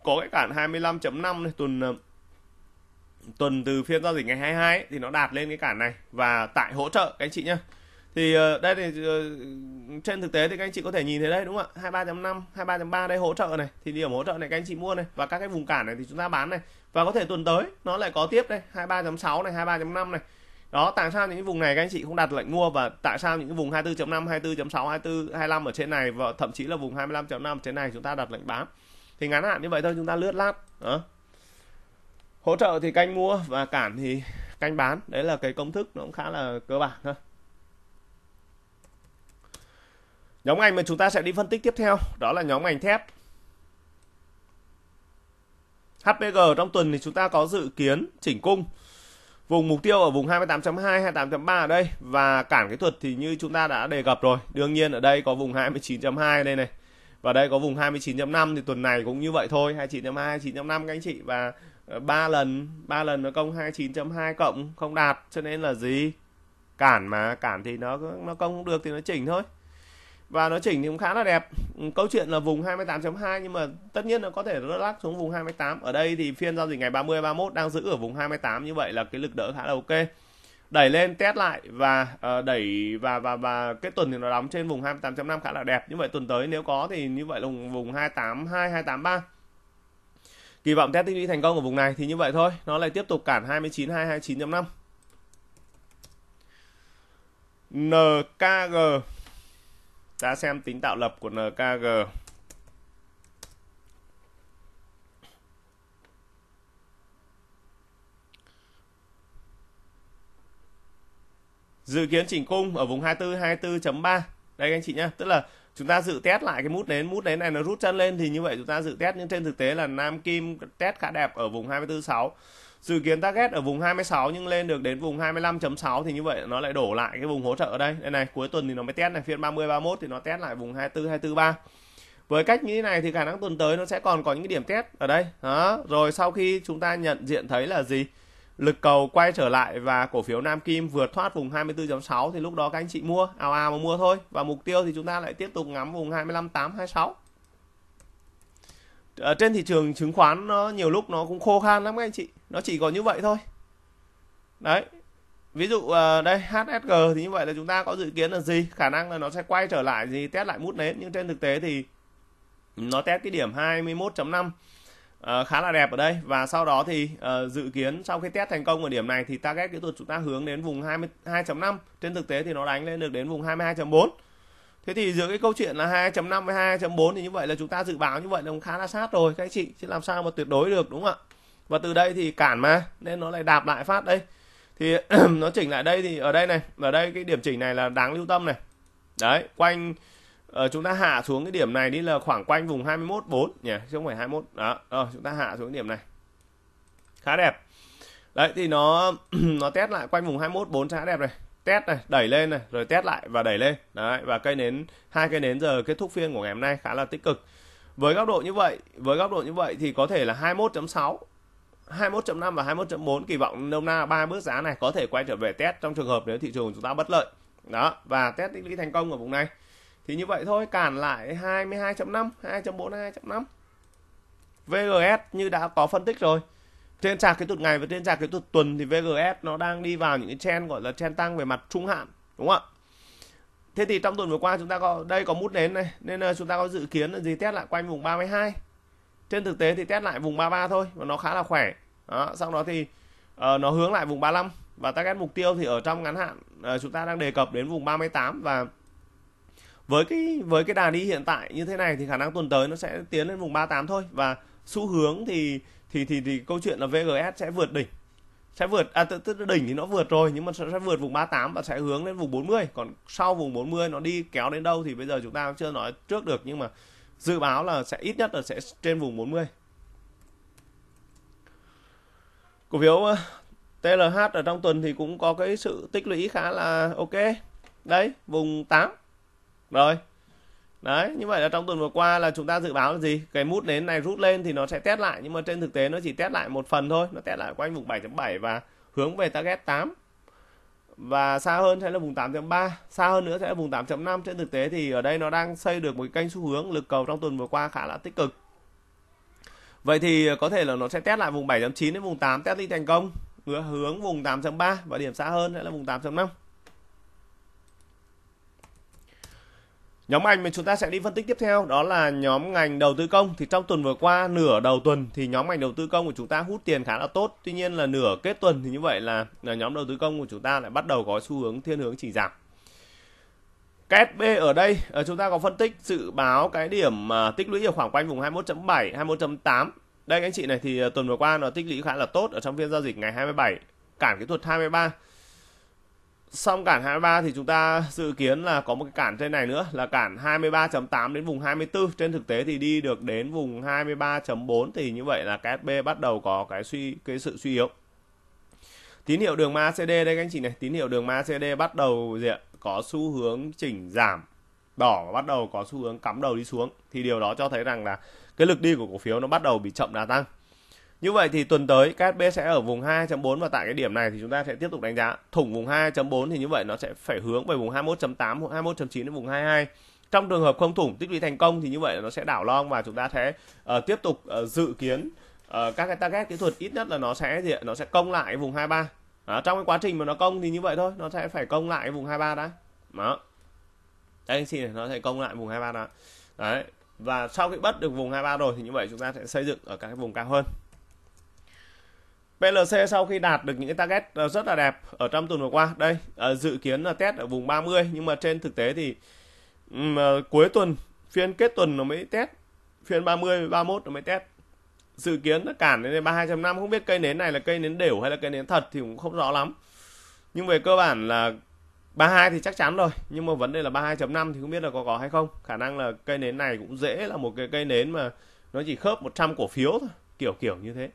có cái cản 25.5 này tuần ờ, tuần từ phiên giao dịch ngày 22 ấy, thì nó đạt lên cái cản này và tại hỗ trợ các anh chị nhé thì ờ, đây thì ờ, trên thực tế thì các anh chị có thể nhìn thấy đây đúng không ạ 23.5 23.3 đây hỗ trợ này thì điểm hỗ trợ này các anh chị mua này và các cái vùng cản này thì chúng ta bán này và có thể tuần tới nó lại có tiếp đây 23.6 này 23.5 này đó tại sao những cái vùng này các anh chị không đặt lệnh mua và tại sao những cái vùng 24.5 24.6 24 25 ở trên này và thậm chí là vùng 25.5 trên này chúng ta đặt lệnh bán thì ngắn hạn như vậy thôi chúng ta lướt lát đó. hỗ trợ thì canh mua và cản thì canh bán đấy là cái công thức nó cũng khá là cơ bản thôi nhóm ngành mà chúng ta sẽ đi phân tích tiếp theo đó là nhóm ngành thép HPG trong tuần thì chúng ta có dự kiến chỉnh cung vùng mục tiêu ở vùng 28.2 28.3 ở đây và cản kỹ thuật thì như chúng ta đã đề cập rồi đương nhiên ở đây có vùng 29.2 đây này và đây có vùng 29.5 thì tuần này cũng như vậy thôi 29.2 29.5 các anh chị và ờ, ba lần ba lần nó công 29.2 cộng không đạt cho nên là gì cản mà cản thì nó nó công được thì nó chỉnh thôi và nó chỉnh thì cũng khá là đẹp ừ, câu chuyện là vùng 28.2 nhưng mà tất nhiên nó có thể nó lắc xuống vùng 28 ở đây thì phiên giao dịch ngày 30 31 đang giữ ở vùng 28 như vậy là cái lực đỡ khá là ok đẩy lên test lại và uh, đẩy và và và cái tuần thì nó đóng trên vùng 28.5 khá là đẹp như vậy tuần tới nếu có thì như vậy là vùng 282 283 kỳ vọng test tích lũy thành công ở vùng này thì như vậy thôi nó lại tiếp tục cản 29 229.5 NKG đã xem tính tạo lập của NKG. Dự kiến chỉnh cung ở vùng 24 24.3. Đây anh chị nhé tức là chúng ta dự test lại cái mút nến mút nến này nó rút chân lên thì như vậy chúng ta dự test nhưng trên thực tế là nam kim test khá đẹp ở vùng 246 dự kiến target ở vùng 26 nhưng lên được đến vùng 25.6 thì như vậy nó lại đổ lại cái vùng hỗ trợ ở đây đây này cuối tuần thì nó mới test này phiên 30 31 thì nó test lại vùng 24 243 với cách như thế này thì khả năng tuần tới nó sẽ còn có những điểm test ở đây đó rồi sau khi chúng ta nhận diện thấy là gì lực cầu quay trở lại và cổ phiếu Nam Kim vượt thoát vùng 24.6 thì lúc đó các anh chị mua ào ào mà mua thôi và mục tiêu thì chúng ta lại tiếp tục ngắm vùng 25.826 ở trên thị trường chứng khoán nó nhiều lúc nó cũng khô khan lắm các anh chị nó chỉ còn như vậy thôi đấy ví dụ ờ, đây HSG thì như vậy là chúng ta có dự kiến là gì khả năng là nó sẽ quay trở lại gì test lại mút nến nhưng trên thực tế thì nó test cái điểm 21.5 Uh, ờ, khá là đẹp ở đây và sau đó thì uh, dự kiến sau khi test thành công ở điểm này thì ta ghép kỹ thuật chúng ta hướng đến vùng 22.5 trên thực tế thì nó đánh lên được đến vùng 22.4 thế thì giữa cái câu chuyện là 2.5 với 2.4 thì như vậy là chúng ta dự báo như vậy là cũng khá là sát rồi các anh chị chứ làm sao mà tuyệt đối được đúng không ạ và từ đây thì cản mà nên nó lại đạp lại phát đây thì <clears throat> nó chỉnh lại đây thì ở đây này ở đây cái điểm chỉnh này là đáng lưu tâm này đấy quanh uh, chúng ta hạ xuống cái điểm này đi là khoảng quanh vùng 21 4 nhỉ chứ không phải 21 đó rồi chúng ta hạ xuống điểm này khá đẹp đấy thì nó <clears throat> nó test lại quanh vùng 21 4 khá đẹp này test này đẩy lên này rồi test lại và đẩy lên đấy và cây nến hai cây nến giờ kết thúc phiên của ngày hôm nay khá là tích cực với góc độ như vậy với góc độ như vậy thì có thể là 21.6 21.5 và 21.4 kỳ vọng nôm na ba bước giá này có thể quay trở về test trong trường hợp nếu thị trường chúng ta bất lợi đó và test tích lũy thành công ở vùng này thì như vậy thôi cản lại 22.5 2.4 2.5 VGS như đã có phân tích rồi trên sạc kỹ thuật ngày và trên sạc kỹ thuật tuần thì VGS nó đang đi vào những cái trend gọi là trend tăng về mặt trung hạn đúng không ạ Thế thì trong tuần vừa qua chúng ta có đây có mút nến này nên là chúng ta có dự kiến là gì test lại quanh vùng 32 trên thực tế thì test lại vùng 33 thôi và nó khá là khỏe đó, sau đó thì uh, nó hướng lại vùng 35 và target mục tiêu thì ở trong ngắn hạn uh, chúng ta đang đề cập đến vùng 38 và với cái với cái đà đi hiện tại như thế này thì khả năng tuần tới nó sẽ tiến lên vùng 38 thôi và xu hướng thì thì thì thì câu chuyện là VGS sẽ vượt đỉnh sẽ vượt à tức tức đỉnh thì nó vượt rồi nhưng mà sẽ, sẽ vượt vùng 38 và sẽ hướng lên vùng 40 còn sau vùng 40 nó đi kéo đến đâu thì bây giờ chúng ta chưa nói trước được nhưng mà dự báo là sẽ ít nhất là sẽ trên vùng 40 cổ phiếu ờ, TLH ở trong tuần thì cũng có cái sự tích lũy khá là ok đấy vùng 8 rồi đấy như vậy là trong tuần vừa qua là chúng ta dự báo là gì cái mút nến này rút lên thì nó sẽ test lại nhưng mà trên thực tế nó chỉ test lại một phần thôi nó test lại quanh vùng 7.7 và hướng về target 8 và xa hơn sẽ là vùng 8.3 xa hơn nữa sẽ là vùng 8.5 trên thực tế thì ở đây nó đang xây được một kênh xu hướng lực cầu trong tuần vừa qua khá là tích cực vậy thì có thể là nó sẽ test lại vùng 7.9 đến vùng 8 test đi thành công hướng vùng 8.3 và điểm xa hơn sẽ là vùng 8.5 Nhóm ngành mà chúng ta sẽ đi phân tích tiếp theo đó là nhóm ngành đầu tư công. Thì trong tuần vừa qua nửa đầu tuần thì nhóm ngành đầu tư công của chúng ta hút tiền khá là tốt. Tuy nhiên là nửa kết tuần thì như vậy là, nhóm đầu tư công của chúng ta lại bắt đầu có xu hướng thiên hướng chỉ giảm. KSB ở đây ờ, chúng ta có phân tích dự báo cái điểm ờ, tích lũy ở khoảng quanh vùng 21.7, 21.8. Đây anh chị này thì ờ, tuần vừa qua nó tích lũy khá là tốt ở trong phiên giao dịch ngày 27 cản kỹ thuật 23 Xong cản 23 thì chúng ta dự kiến là có một cái cản trên này nữa là cản 23.8 đến vùng 24. Trên thực tế thì đi được đến vùng 23.4 thì như vậy là KSB bắt đầu có cái suy cái sự suy yếu. Tín hiệu đường MACD đây các anh chị này, tín hiệu đường MACD bắt đầu gì ạ? có xu hướng chỉnh giảm đỏ và bắt đầu có xu hướng cắm đầu đi xuống thì điều đó cho thấy rằng là cái lực đi của cổ phiếu nó bắt đầu bị chậm đà tăng. Như vậy thì tuần tới KSP sẽ ở vùng 2.4 và tại cái điểm này thì chúng ta sẽ tiếp tục đánh giá thủng vùng 2.4 thì như vậy nó sẽ phải hướng về vùng 21.8, 21.9 đến vùng 22. Trong trường hợp không thủng tích lũy thành công thì như vậy nó sẽ đảo long và chúng ta sẽ uh, tiếp tục uh, dự kiến uh, các cái target kỹ thuật ít nhất là nó sẽ gì nó sẽ công lại vùng 23. Đó, trong cái quá trình mà nó công thì như vậy thôi, nó sẽ phải công lại vùng 23 đã. Đó. Đây anh xin này, nó sẽ công lại vùng 23 đó Đấy. Và sau khi bắt được vùng 23 rồi thì như vậy chúng ta sẽ xây dựng ở các cái vùng cao hơn. PLC sau khi đạt được những cái target ờ, rất là đẹp ở trong tuần vừa qua đây ờ, dự kiến là test ở vùng 30 nhưng mà trên thực tế thì um, cuối tuần phiên kết tuần nó mới test phiên 30 31 nó mới test dự kiến nó cản đến 32 năm không biết cây nến này là cây nến đều hay là cây nến thật thì cũng không rõ lắm nhưng về cơ bản là 32 thì chắc chắn rồi nhưng mà vấn đề là 32.5 thì không biết là có có hay không khả năng là cây nến này cũng dễ là một cái cây nến mà nó chỉ khớp 100 cổ phiếu thôi kiểu kiểu như thế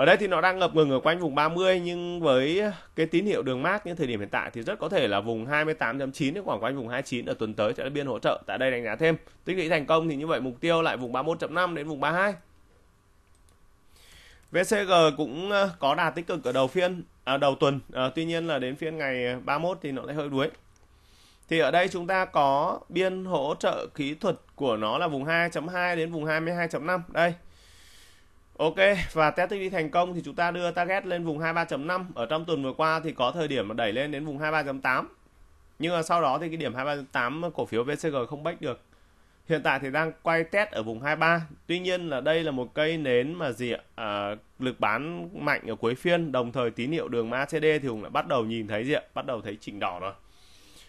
ở đây thì nó đang ngập ngừng ở quanh vùng 30 nhưng với cái tín hiệu đường mát như thời điểm hiện tại thì rất có thể là vùng 28.9 đến khoảng quanh vùng 29 ở tuần tới sẽ biên hỗ trợ tại đây đánh giá thêm tích lũy thành công thì như vậy mục tiêu lại vùng 31.5 đến vùng 32 VCG cũng ờ, có đà tích cực ở đầu phiên à, đầu tuần à, tuy nhiên là đến phiên ngày 31 thì nó lại hơi đuối thì ở đây chúng ta có biên hỗ trợ kỹ thuật của nó là vùng 2.2 đến vùng 22.5 đây Ok và testing đi thành công thì chúng ta đưa target lên vùng 23.5 ở trong tuần vừa qua thì có thời điểm mà đẩy lên đến vùng 23.8 nhưng mà sau đó thì cái điểm 23.8 cổ phiếu vcg không bách được hiện tại thì đang quay test ở vùng 23 tuy nhiên là đây là một cây nến mà gì ạ à, lực bán mạnh ở cuối phiên đồng thời tín hiệu đường macd thì cũng đã bắt đầu nhìn thấy gì ạ bắt đầu thấy chỉnh đỏ rồi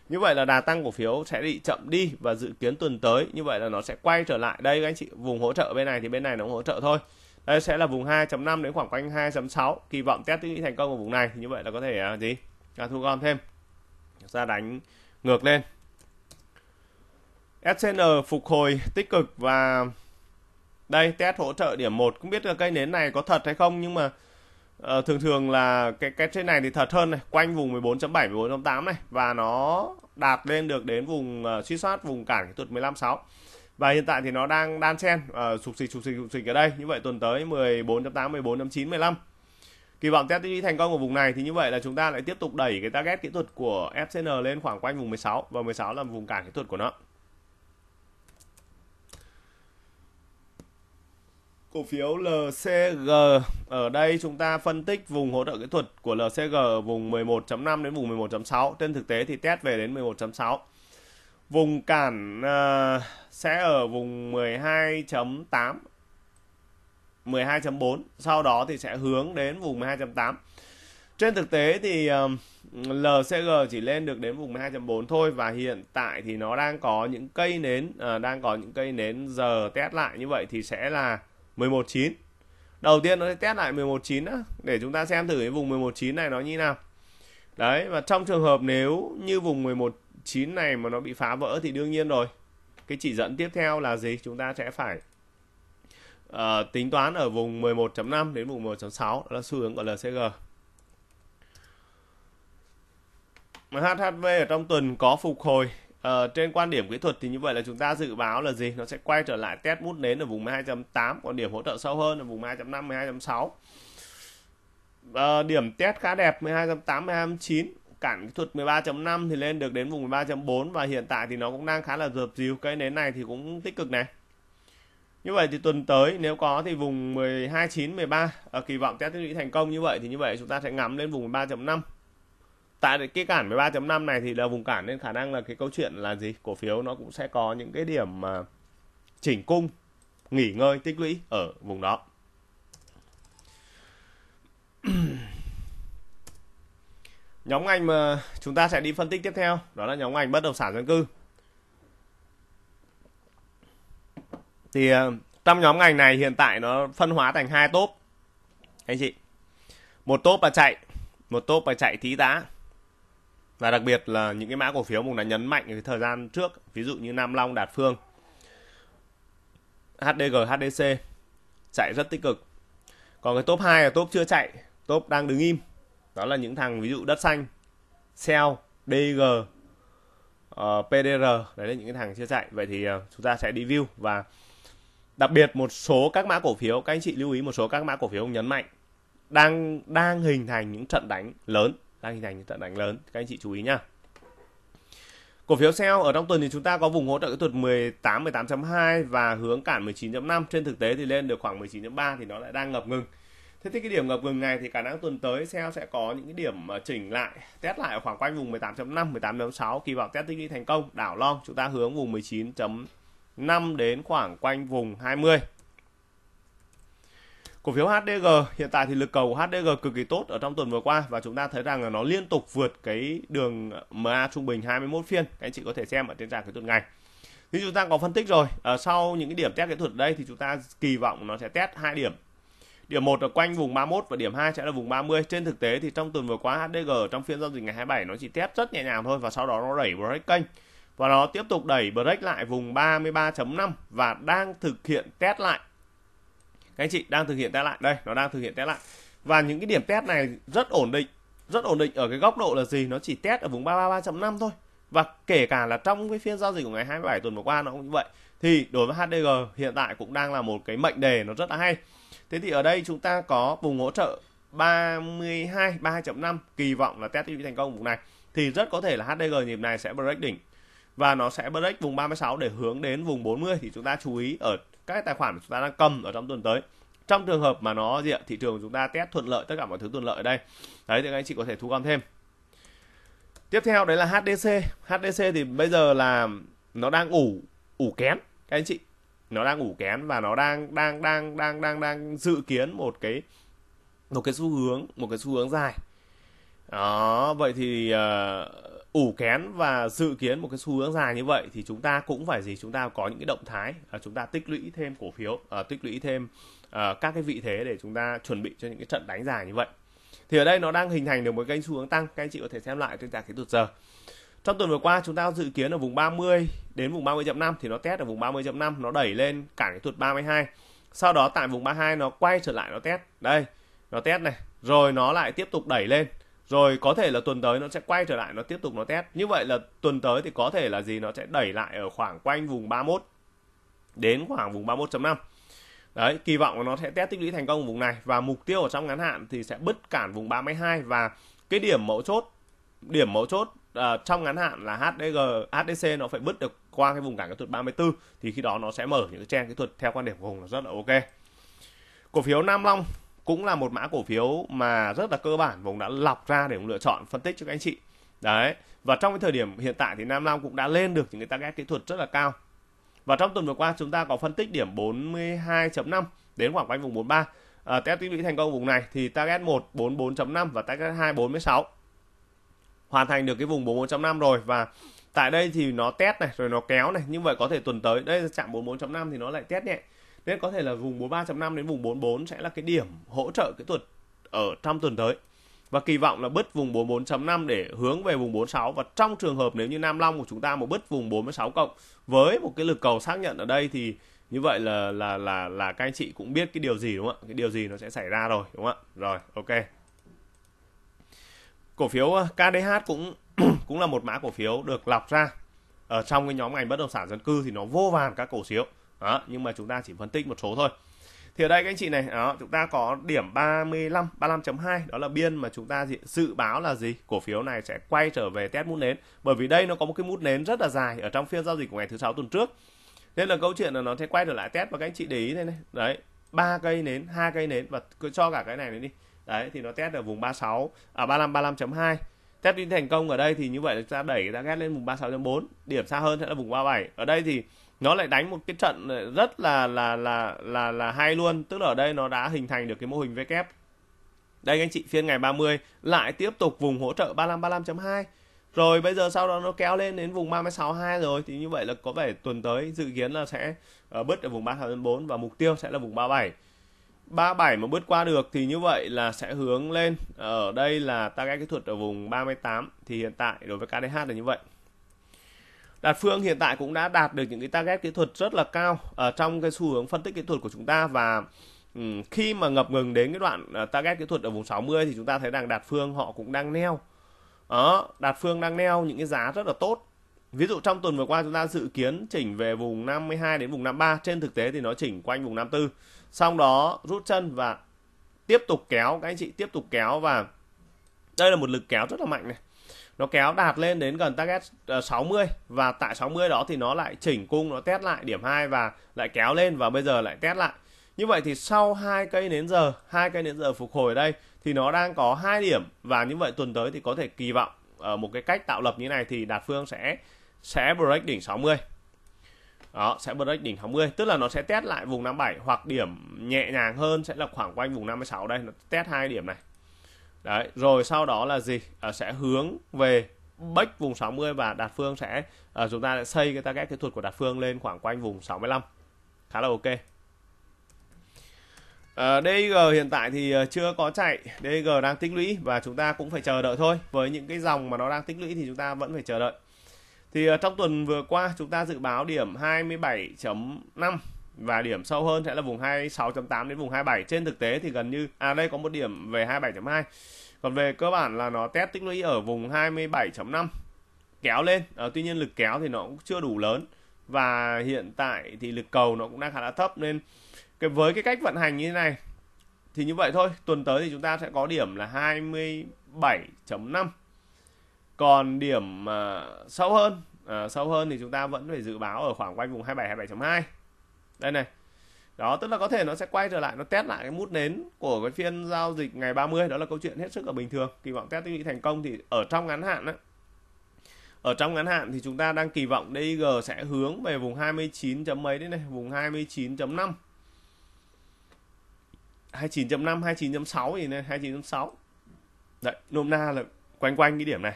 như vậy là đà tăng cổ phiếu sẽ bị chậm đi và dự kiến tuần tới như vậy là nó sẽ quay trở lại đây các anh chị vùng hỗ trợ bên này thì bên này nó hỗ trợ thôi đây sẽ là vùng 2.5 đến khoảng quanh 2.6 kỳ vọng test tích lũy thành công ở vùng này thì như vậy là có thể à, gì à, thu gom thêm ra đánh ngược lên SCN phục hồi tích cực và đây test hỗ trợ điểm 1 cũng biết là cây nến này có thật hay không nhưng mà uh, thường thường là cái cái trên này thì thật hơn này quanh vùng 14.7 14.8 này và nó đạt lên được đến vùng uh, suy soát vùng cản kỹ thuật 156 và hiện tại thì nó đang đan xen ờ, sụp xịch sụp xịch sụp xịch ở đây như vậy tuần tới 14.8 14.9 15 kỳ vọng test đi thành công ở vùng này thì như vậy là chúng ta lại tiếp tục đẩy cái target kỹ thuật của FCN lên khoảng quanh vùng 16 và 16 là vùng cản kỹ thuật của nó cổ phiếu LCG ở đây chúng ta phân tích vùng hỗ trợ kỹ thuật của LCG ở vùng 11.5 đến vùng 11.6 trên thực tế thì test về đến 11.6 vùng cản à, sẽ ở vùng 12.8 12.4 sau đó thì sẽ hướng đến vùng 12.8 trên thực tế thì LCG chỉ lên được đến vùng 12.4 thôi và hiện tại thì nó đang có những cây nến ờ, đang có những cây nến giờ test lại như vậy thì sẽ là 11.9 đầu tiên nó sẽ test lại 11.9 đó để chúng ta xem thử cái vùng 11.9 này nó như nào đấy và trong trường hợp nếu như vùng 11.9 này mà nó bị phá vỡ thì đương nhiên rồi cái chỉ dẫn tiếp theo là gì chúng ta sẽ phải uh, tính toán ở vùng 11.5 đến vùng 11.6 đó là xu hướng của LCG mà HHV ở trong tuần có phục hồi Ờ, trên quan điểm kỹ thuật thì như vậy là chúng ta dự báo là gì? Nó sẽ quay trở lại test mút nến ở vùng 12.8 còn điểm hỗ trợ sâu hơn là vùng 12.5 12.6. Ờ, điểm test khá đẹp 12.8 12.9 cản kỹ thuật 13.5 thì lên được đến vùng 13.4 và hiện tại thì nó cũng đang khá là dập dìu cây nến này thì cũng tích cực này như vậy thì tuần tới nếu có thì vùng 12 9 13 ở kỳ vọng test tích lũy thành công như vậy thì như vậy chúng ta sẽ ngắm lên vùng 13.5 tại cái cản 13.5 này thì là vùng cản nên khả năng là cái câu chuyện là gì cổ phiếu nó cũng sẽ có những cái điểm mà chỉnh cung nghỉ ngơi tích lũy ở vùng đó nhóm ngành mà chúng ta sẽ đi phân tích tiếp theo đó là nhóm ngành bất động sản dân cư thì ờ, trong nhóm ngành này hiện tại nó phân hóa thành hai tốp anh chị một tốp là chạy một tốp là chạy tí tá và đặc biệt là những cái mã cổ phiếu mình đã nhấn mạnh cái thời gian trước ví dụ như Nam Long Đạt Phương HDG HDC chạy rất tích cực còn cái top 2 là top chưa chạy top đang đứng im đó là những thằng ví dụ đất xanh sell dg uh, ờ, pdr đấy là những cái thằng chưa chạy vậy thì uh, chúng ta sẽ đi view và đặc biệt một số các mã cổ phiếu các anh chị lưu ý một số các mã cổ phiếu ông nhấn mạnh đang đang hình thành những trận đánh lớn đang hình thành những trận đánh lớn các anh chị chú ý nhá Cổ phiếu sell ở trong tuần thì chúng ta có vùng hỗ trợ kỹ thuật 18 18.2 và hướng cản 19.5 trên thực tế thì lên được khoảng 19.3 thì nó lại đang ngập ngừng. Thế thì cái điểm ngập ngừng này thì cả năng tuần tới SEO sẽ có những cái điểm ờ, chỉnh lại, test lại ở khoảng quanh vùng 18.5, 18.6 kỳ vọng test tích lũy thành công, đảo long chúng ta hướng vùng 19.5 đến khoảng quanh vùng 20. Cổ phiếu HDG hiện tại thì lực cầu HDG cực kỳ tốt ở trong tuần vừa qua và chúng ta thấy rằng là nó liên tục vượt cái đường ờ, MA trung bình 21 phiên. Các anh chị có thể xem ở trên trang cái tuần ngày. Thì chúng ta có phân tích rồi, ở ờ, sau những cái điểm test kỹ thuật đây thì chúng ta kỳ vọng nó sẽ test hai điểm Điểm 1 là quanh vùng 31 và điểm 2 sẽ là vùng 30. Trên thực tế thì trong tuần vừa qua HDG trong phiên giao dịch ngày 27 nó chỉ test rất nhẹ nhàng thôi và sau đó nó đẩy break kênh và nó tiếp tục đẩy break lại vùng 33.5 và đang thực hiện test lại. Các anh chị đang thực hiện test lại. Đây, nó đang thực hiện test lại. Và những cái điểm test này rất ổn định, rất ổn định ở cái góc độ là gì? Nó chỉ test ở vùng 333.5 thôi. Và kể cả là trong cái phiên giao dịch của ngày 27 tuần vừa qua nó cũng như vậy. Thì đối với HDG hiện tại cũng đang là một cái mệnh đề nó rất là hay. Thế thì ở đây chúng ta có vùng hỗ trợ 32 3.5 kỳ vọng là test thành công vùng này thì rất có thể là HDG nhịp này sẽ break đỉnh và nó sẽ break vùng 36 để hướng đến vùng 40 thì chúng ta chú ý ở các tài khoản chúng ta đang cầm ở trong tuần tới trong trường hợp mà nó gì ạ thị trường chúng ta test thuận lợi tất cả mọi thứ thuận lợi ở đây đấy thì anh chị có thể thu gom thêm tiếp theo đấy là HDC HDC thì bây giờ là nó đang ủ ủ kém các anh chị nó đang ủ kén và nó đang đang đang đang đang đang dự kiến một cái một cái xu hướng một cái xu hướng dài đó vậy thì uh, ủ kén và dự kiến một cái xu hướng dài như vậy thì chúng ta cũng phải gì chúng ta có những cái động thái uh, chúng ta tích lũy thêm cổ phiếu uh, tích lũy thêm uh, các cái vị thế để chúng ta chuẩn bị cho những cái trận đánh dài như vậy thì ở đây nó đang hình thành được một kênh xu hướng tăng các anh chị có thể xem lại trên cả kỹ thuật giờ trong tuần vừa qua chúng ta dự kiến ở vùng 30 đến vùng 30.5 thì nó test ở vùng 30.5 nó đẩy lên cả cái thuật 32 sau đó tại vùng 32 nó quay trở lại nó test đây nó test này rồi nó lại tiếp tục đẩy lên rồi có thể là tuần tới nó sẽ quay trở lại nó tiếp tục nó test như vậy là tuần tới thì có thể là gì nó sẽ đẩy lại ở khoảng quanh vùng 31 đến khoảng vùng 31.5 đấy kỳ vọng là nó sẽ test tích lũy thành công vùng này và mục tiêu ở trong ngắn hạn thì sẽ bứt cản vùng 32 và cái điểm mẫu chốt điểm mấu chốt à, trong ngắn hạn là HDG, HDC nó phải bứt được qua cái vùng cản kỹ thuật 34 thì khi đó nó sẽ mở những cái trang kỹ thuật theo quan điểm của Hùng là rất là ok. Cổ phiếu Nam Long cũng là một mã cổ phiếu mà rất là cơ bản vùng đã lọc ra để Hùng lựa chọn phân tích cho các anh chị. Đấy, và trong cái thời điểm hiện tại thì Nam Long cũng đã lên được những cái target kỹ thuật rất là cao. Và trong tuần vừa qua chúng ta có phân tích điểm 42.5 đến khoảng quanh vùng 43. À, test tích lũy thành công vùng này thì target 1 44.5 và target 2 46 hoàn thành được cái vùng 44.5 rồi và tại đây thì nó test này rồi nó kéo này như vậy có thể tuần tới đây chạm 44.5 thì nó lại test nhẹ nên có thể là vùng 43.5 đến vùng 44 sẽ là cái điểm hỗ trợ kỹ thuật ở trong tuần tới và kỳ vọng là bứt vùng 44.5 để hướng về vùng 46 và trong trường hợp nếu như Nam Long của chúng ta một bứt vùng 46 cộng với một cái lực cầu xác nhận ở đây thì như vậy là là là là các anh chị cũng biết cái điều gì đúng không ạ? Cái điều gì nó sẽ xảy ra rồi đúng không ạ? Rồi, ok cổ phiếu ờ, KDH cũng <clears throat> cũng là một mã cổ phiếu được lọc ra ở trong cái nhóm ngành bất động sản dân cư thì nó vô vàn các cổ phiếu đó, nhưng mà chúng ta chỉ phân tích một số thôi thì ở đây các anh chị này đó, chúng ta có điểm 35 35.2 đó là biên mà chúng ta dự báo là gì cổ phiếu này sẽ quay trở về test mút nến bởi vì đây nó có một cái mút nến rất là dài ở trong phiên giao dịch của ngày thứ sáu tuần trước nên là câu chuyện là nó sẽ quay trở lại test và các anh chị để ý đây này đấy ba cây nến hai cây nến và cứ cho cả cái này nữa đi đấy thì nó test ở vùng 36 à 35 35.2 test đi thành công ở đây thì như vậy là ta đẩy ghét lên vùng 36.4 điểm xa hơn sẽ là vùng 37 ở đây thì nó lại đánh một cái trận rất là là là là là hay luôn tức là ở đây nó đã hình thành được cái mô hình V kép e đây anh chị phiên ngày 30 lại tiếp tục vùng hỗ trợ 35 35.2 rồi bây giờ sau đó nó kéo lên đến vùng 36.2 rồi thì như vậy là có vẻ tuần tới dự kiến là sẽ uh, bứt ở vùng 36.4 và mục tiêu sẽ là vùng 37 37 mà bứt qua được thì như vậy là sẽ hướng lên ở đây là target kỹ thuật ở vùng 38 thì hiện tại đối với KDH là như vậy Đạt Phương hiện tại cũng đã đạt được những cái target kỹ thuật rất là cao ở trong cái xu hướng phân tích kỹ thuật của chúng ta và ừ, khi mà ngập ngừng đến cái đoạn ờ, target kỹ thuật ở vùng 60 thì chúng ta thấy rằng Đạt Phương họ cũng đang neo. Đó, Đạt Phương đang neo những cái giá rất là tốt. Ví dụ trong tuần vừa qua chúng ta dự kiến chỉnh về vùng 52 đến vùng 53, trên thực tế thì nó chỉnh quanh vùng 54 xong đó rút chân và tiếp tục kéo các anh chị tiếp tục kéo và đây là một lực kéo rất là mạnh này nó kéo đạt lên đến gần target 60 ờ, và tại 60 đó thì nó lại chỉnh cung nó test lại điểm 2 và lại kéo lên và bây giờ lại test lại như vậy thì sau hai cây nến giờ hai cây nến giờ phục hồi ở đây thì nó đang có hai điểm và như vậy tuần tới thì có thể kỳ vọng ở ờ, một cái cách tạo lập như này thì đạt phương sẽ sẽ break đỉnh 60 đó sẽ break đỉnh 60 tức là nó sẽ test lại vùng 57 hoặc điểm nhẹ nhàng hơn sẽ là khoảng quanh vùng 56 đây nó test hai điểm này đấy rồi sau đó là gì à, sẽ hướng về bách vùng 60 và đạt phương sẽ à, chúng ta sẽ xây cái target kỹ thuật của đạt phương lên khoảng quanh vùng 65 khá là ok Uh, à, DG hiện tại thì à, chưa có chạy, DG đang tích lũy và chúng ta cũng phải chờ đợi thôi. Với những cái dòng mà nó đang tích lũy thì chúng ta vẫn phải chờ đợi. Thì ờ, trong tuần vừa qua chúng ta dự báo điểm 27.5 và điểm sâu hơn sẽ là vùng 26.8 đến vùng 27. Trên thực tế thì gần như à đây có một điểm về 27.2. Còn về cơ bản là nó test tích lũy ở vùng 27.5 kéo lên. À, tuy nhiên lực kéo thì nó cũng chưa đủ lớn và hiện tại thì lực cầu nó cũng đang khá là thấp nên cái với cái cách vận hành như thế này thì như vậy thôi, tuần tới thì chúng ta sẽ có điểm là 27.5 còn điểm à, sâu hơn à, sâu hơn thì chúng ta vẫn phải dự báo ở khoảng quanh vùng 27 27.2 đây này đó tức là có thể nó sẽ quay trở lại nó test lại cái mút nến của cái phiên giao dịch ngày 30 đó là câu chuyện hết sức là bình thường kỳ vọng test tích lũy thành công thì ở trong ngắn hạn đó ở trong ngắn hạn thì chúng ta đang kỳ vọng DIG sẽ hướng về vùng 29 chấm mấy đấy này vùng 29.5 29.5 29.6 gì này 29.6 đấy nôm na là quanh quanh cái điểm này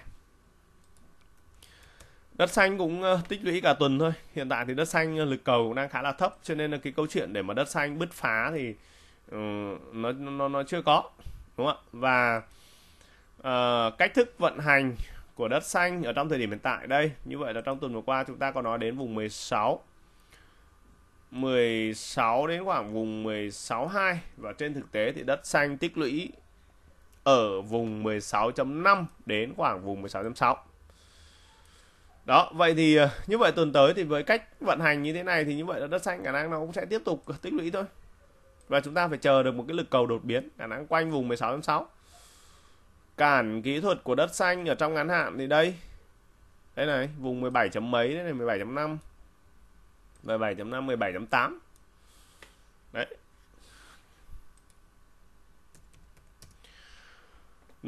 đất xanh cũng ờ, tích lũy cả tuần thôi hiện tại thì đất xanh ờ, lực cầu đang khá là thấp cho nên là cái câu chuyện để mà đất xanh bứt phá thì uh, nó nó nó chưa có đúng không ạ và uh, cách thức vận hành của đất xanh ở trong thời điểm hiện tại đây như vậy là trong tuần vừa qua chúng ta có nói đến vùng 16 16 đến khoảng vùng 162 và trên thực tế thì đất xanh tích lũy ở vùng 16.5 đến khoảng vùng 16.6 đó vậy thì ờ, như vậy tuần tới thì với cách vận hành như thế này thì như vậy là đất xanh khả năng nó cũng sẽ tiếp tục tích lũy thôi và chúng ta phải chờ được một cái lực cầu đột biến khả năng quanh vùng 16.6 cản kỹ thuật của đất xanh ở trong ngắn hạn thì đây đây này vùng 17 chấm mấy đấy này 17.5 17.5 17.8 đấy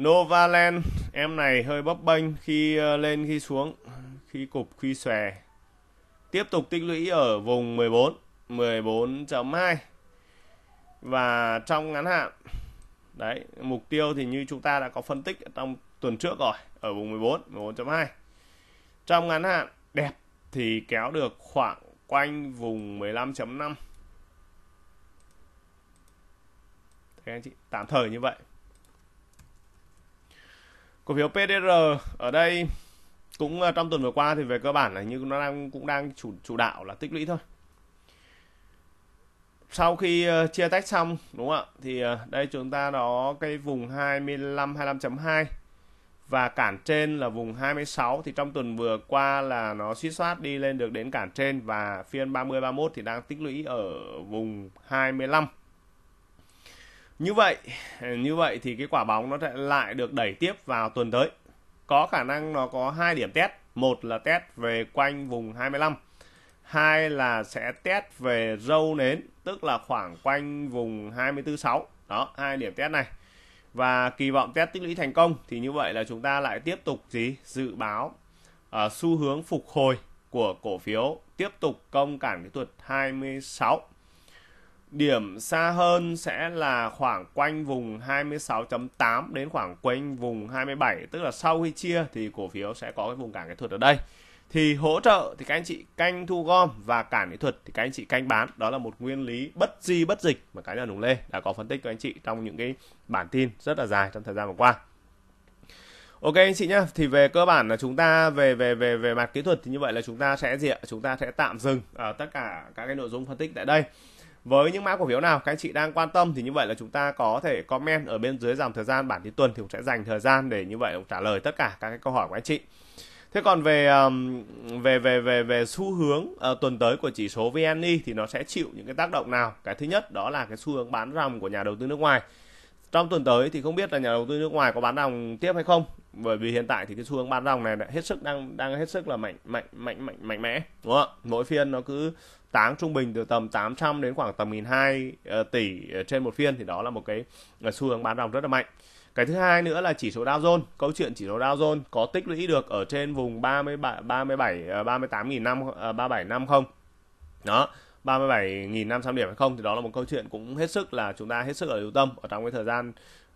Novaland em này hơi bấp bênh khi ờ, lên khi xuống khi cục khi xòe tiếp tục tích lũy ở vùng 14 14.2 và trong ngắn hạn đấy mục tiêu thì như chúng ta đã có phân tích trong tuần trước rồi ở vùng 14 14.2 trong ngắn hạn đẹp thì kéo được khoảng quanh vùng 15.5 các anh chị tạm thời như vậy cổ phiếu PDR ở đây cũng ờ, trong tuần vừa qua thì về cơ bản là như nó đang cũng đang chủ chủ đạo là tích lũy thôi sau khi ờ, chia tách xong đúng không ạ thì ờ, đây chúng ta đó cái vùng 25 25.2 và cản trên là vùng 26 thì trong tuần vừa qua là nó suy soát đi lên được đến cản trên và phiên 30 31 thì đang tích lũy ở vùng 25 như vậy như vậy thì cái quả bóng nó sẽ lại được đẩy tiếp vào tuần tới có khả năng nó có hai điểm test một là test về quanh vùng 25 hai là sẽ test về râu nến tức là khoảng quanh vùng 246 đó hai điểm test này và kỳ vọng test tích lũy thành công thì như vậy là chúng ta lại tiếp tục gì dự báo uh, xu hướng phục hồi của cổ phiếu tiếp tục công cản cái thuật 26 Điểm xa hơn sẽ là khoảng quanh vùng 26.8 đến khoảng quanh vùng 27 tức là sau khi chia thì cổ phiếu sẽ có cái vùng cản kỹ thuật ở đây. Thì hỗ trợ thì các anh chị canh thu gom và cản kỹ thuật thì các anh chị canh bán. Đó là một nguyên lý bất di bất dịch mà cá nhân Hùng Lê đã có phân tích cho anh chị trong những cái bản tin rất là dài trong thời gian vừa qua. Ok anh chị nhá, thì về cơ bản là chúng ta về về về về mặt kỹ thuật thì như vậy là chúng ta sẽ gì ạ? Chúng ta sẽ tạm dừng ở ờ, tất cả các cái nội dung phân tích tại đây với những mã cổ phiếu nào các anh chị đang quan tâm thì như vậy là chúng ta có thể comment ở bên dưới dòng thời gian bản tin tuần thì cũng sẽ dành thời gian để như vậy cũng trả lời tất cả các cái câu hỏi của anh chị thế còn về về về về về xu hướng uh, tuần tới của chỉ số VNI thì nó sẽ chịu những cái tác động nào cái thứ nhất đó là cái xu hướng bán ròng của nhà đầu tư nước ngoài trong tuần tới thì không biết là nhà đầu tư nước ngoài có bán ròng tiếp hay không bởi vì hiện tại thì cái xu hướng bán dòng này đã hết sức đang đang hết sức là mạnh mạnh mạnh mạnh mạnh mẽ đúng không ạ mỗi phiên nó cứ táng trung bình từ tầm 800 đến khoảng tầm 1.200 uh, ờ, tỷ trên một phiên thì đó là một cái ờ, xu hướng bán dòng rất là mạnh cái thứ hai nữa là chỉ số Dow Jones, câu chuyện chỉ số Dow Jones có tích lũy được ở trên vùng 37 37 38.5 37 năm không? Đó, 37.500 điểm hay không thì đó là một câu chuyện cũng hết sức là chúng ta hết sức là lưu tâm ở trong cái thời gian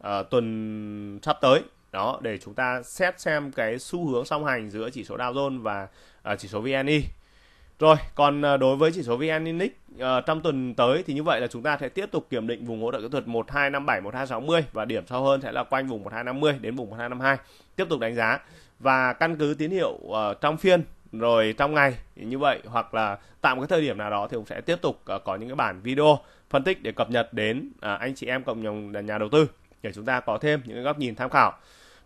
uh, tuần sắp tới đó để chúng ta xét xem cái xu hướng song hành giữa chỉ số Dow Jones và uh, chỉ số VNI e. rồi còn uh, đối với chỉ số VN e Index uh, trong tuần tới thì như vậy là chúng ta sẽ tiếp tục kiểm định vùng hỗ trợ kỹ thuật 1257 1260 và điểm sâu hơn sẽ là quanh vùng 1250 đến vùng 1252 tiếp tục đánh giá và căn cứ tín hiệu uh, trong phiên rồi trong ngày như vậy hoặc là tạm cái thời điểm nào đó thì cũng sẽ tiếp tục uh, có những cái bản video phân tích để cập nhật đến uh, anh chị em cộng đồng nhà đầu tư để chúng ta có thêm những cái góc nhìn tham khảo.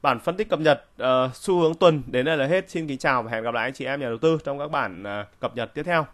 Bản phân tích cập nhật uh, xu hướng tuần đến đây là hết. Xin kính chào và hẹn gặp lại anh chị em nhà đầu tư trong các bản uh, cập nhật tiếp theo.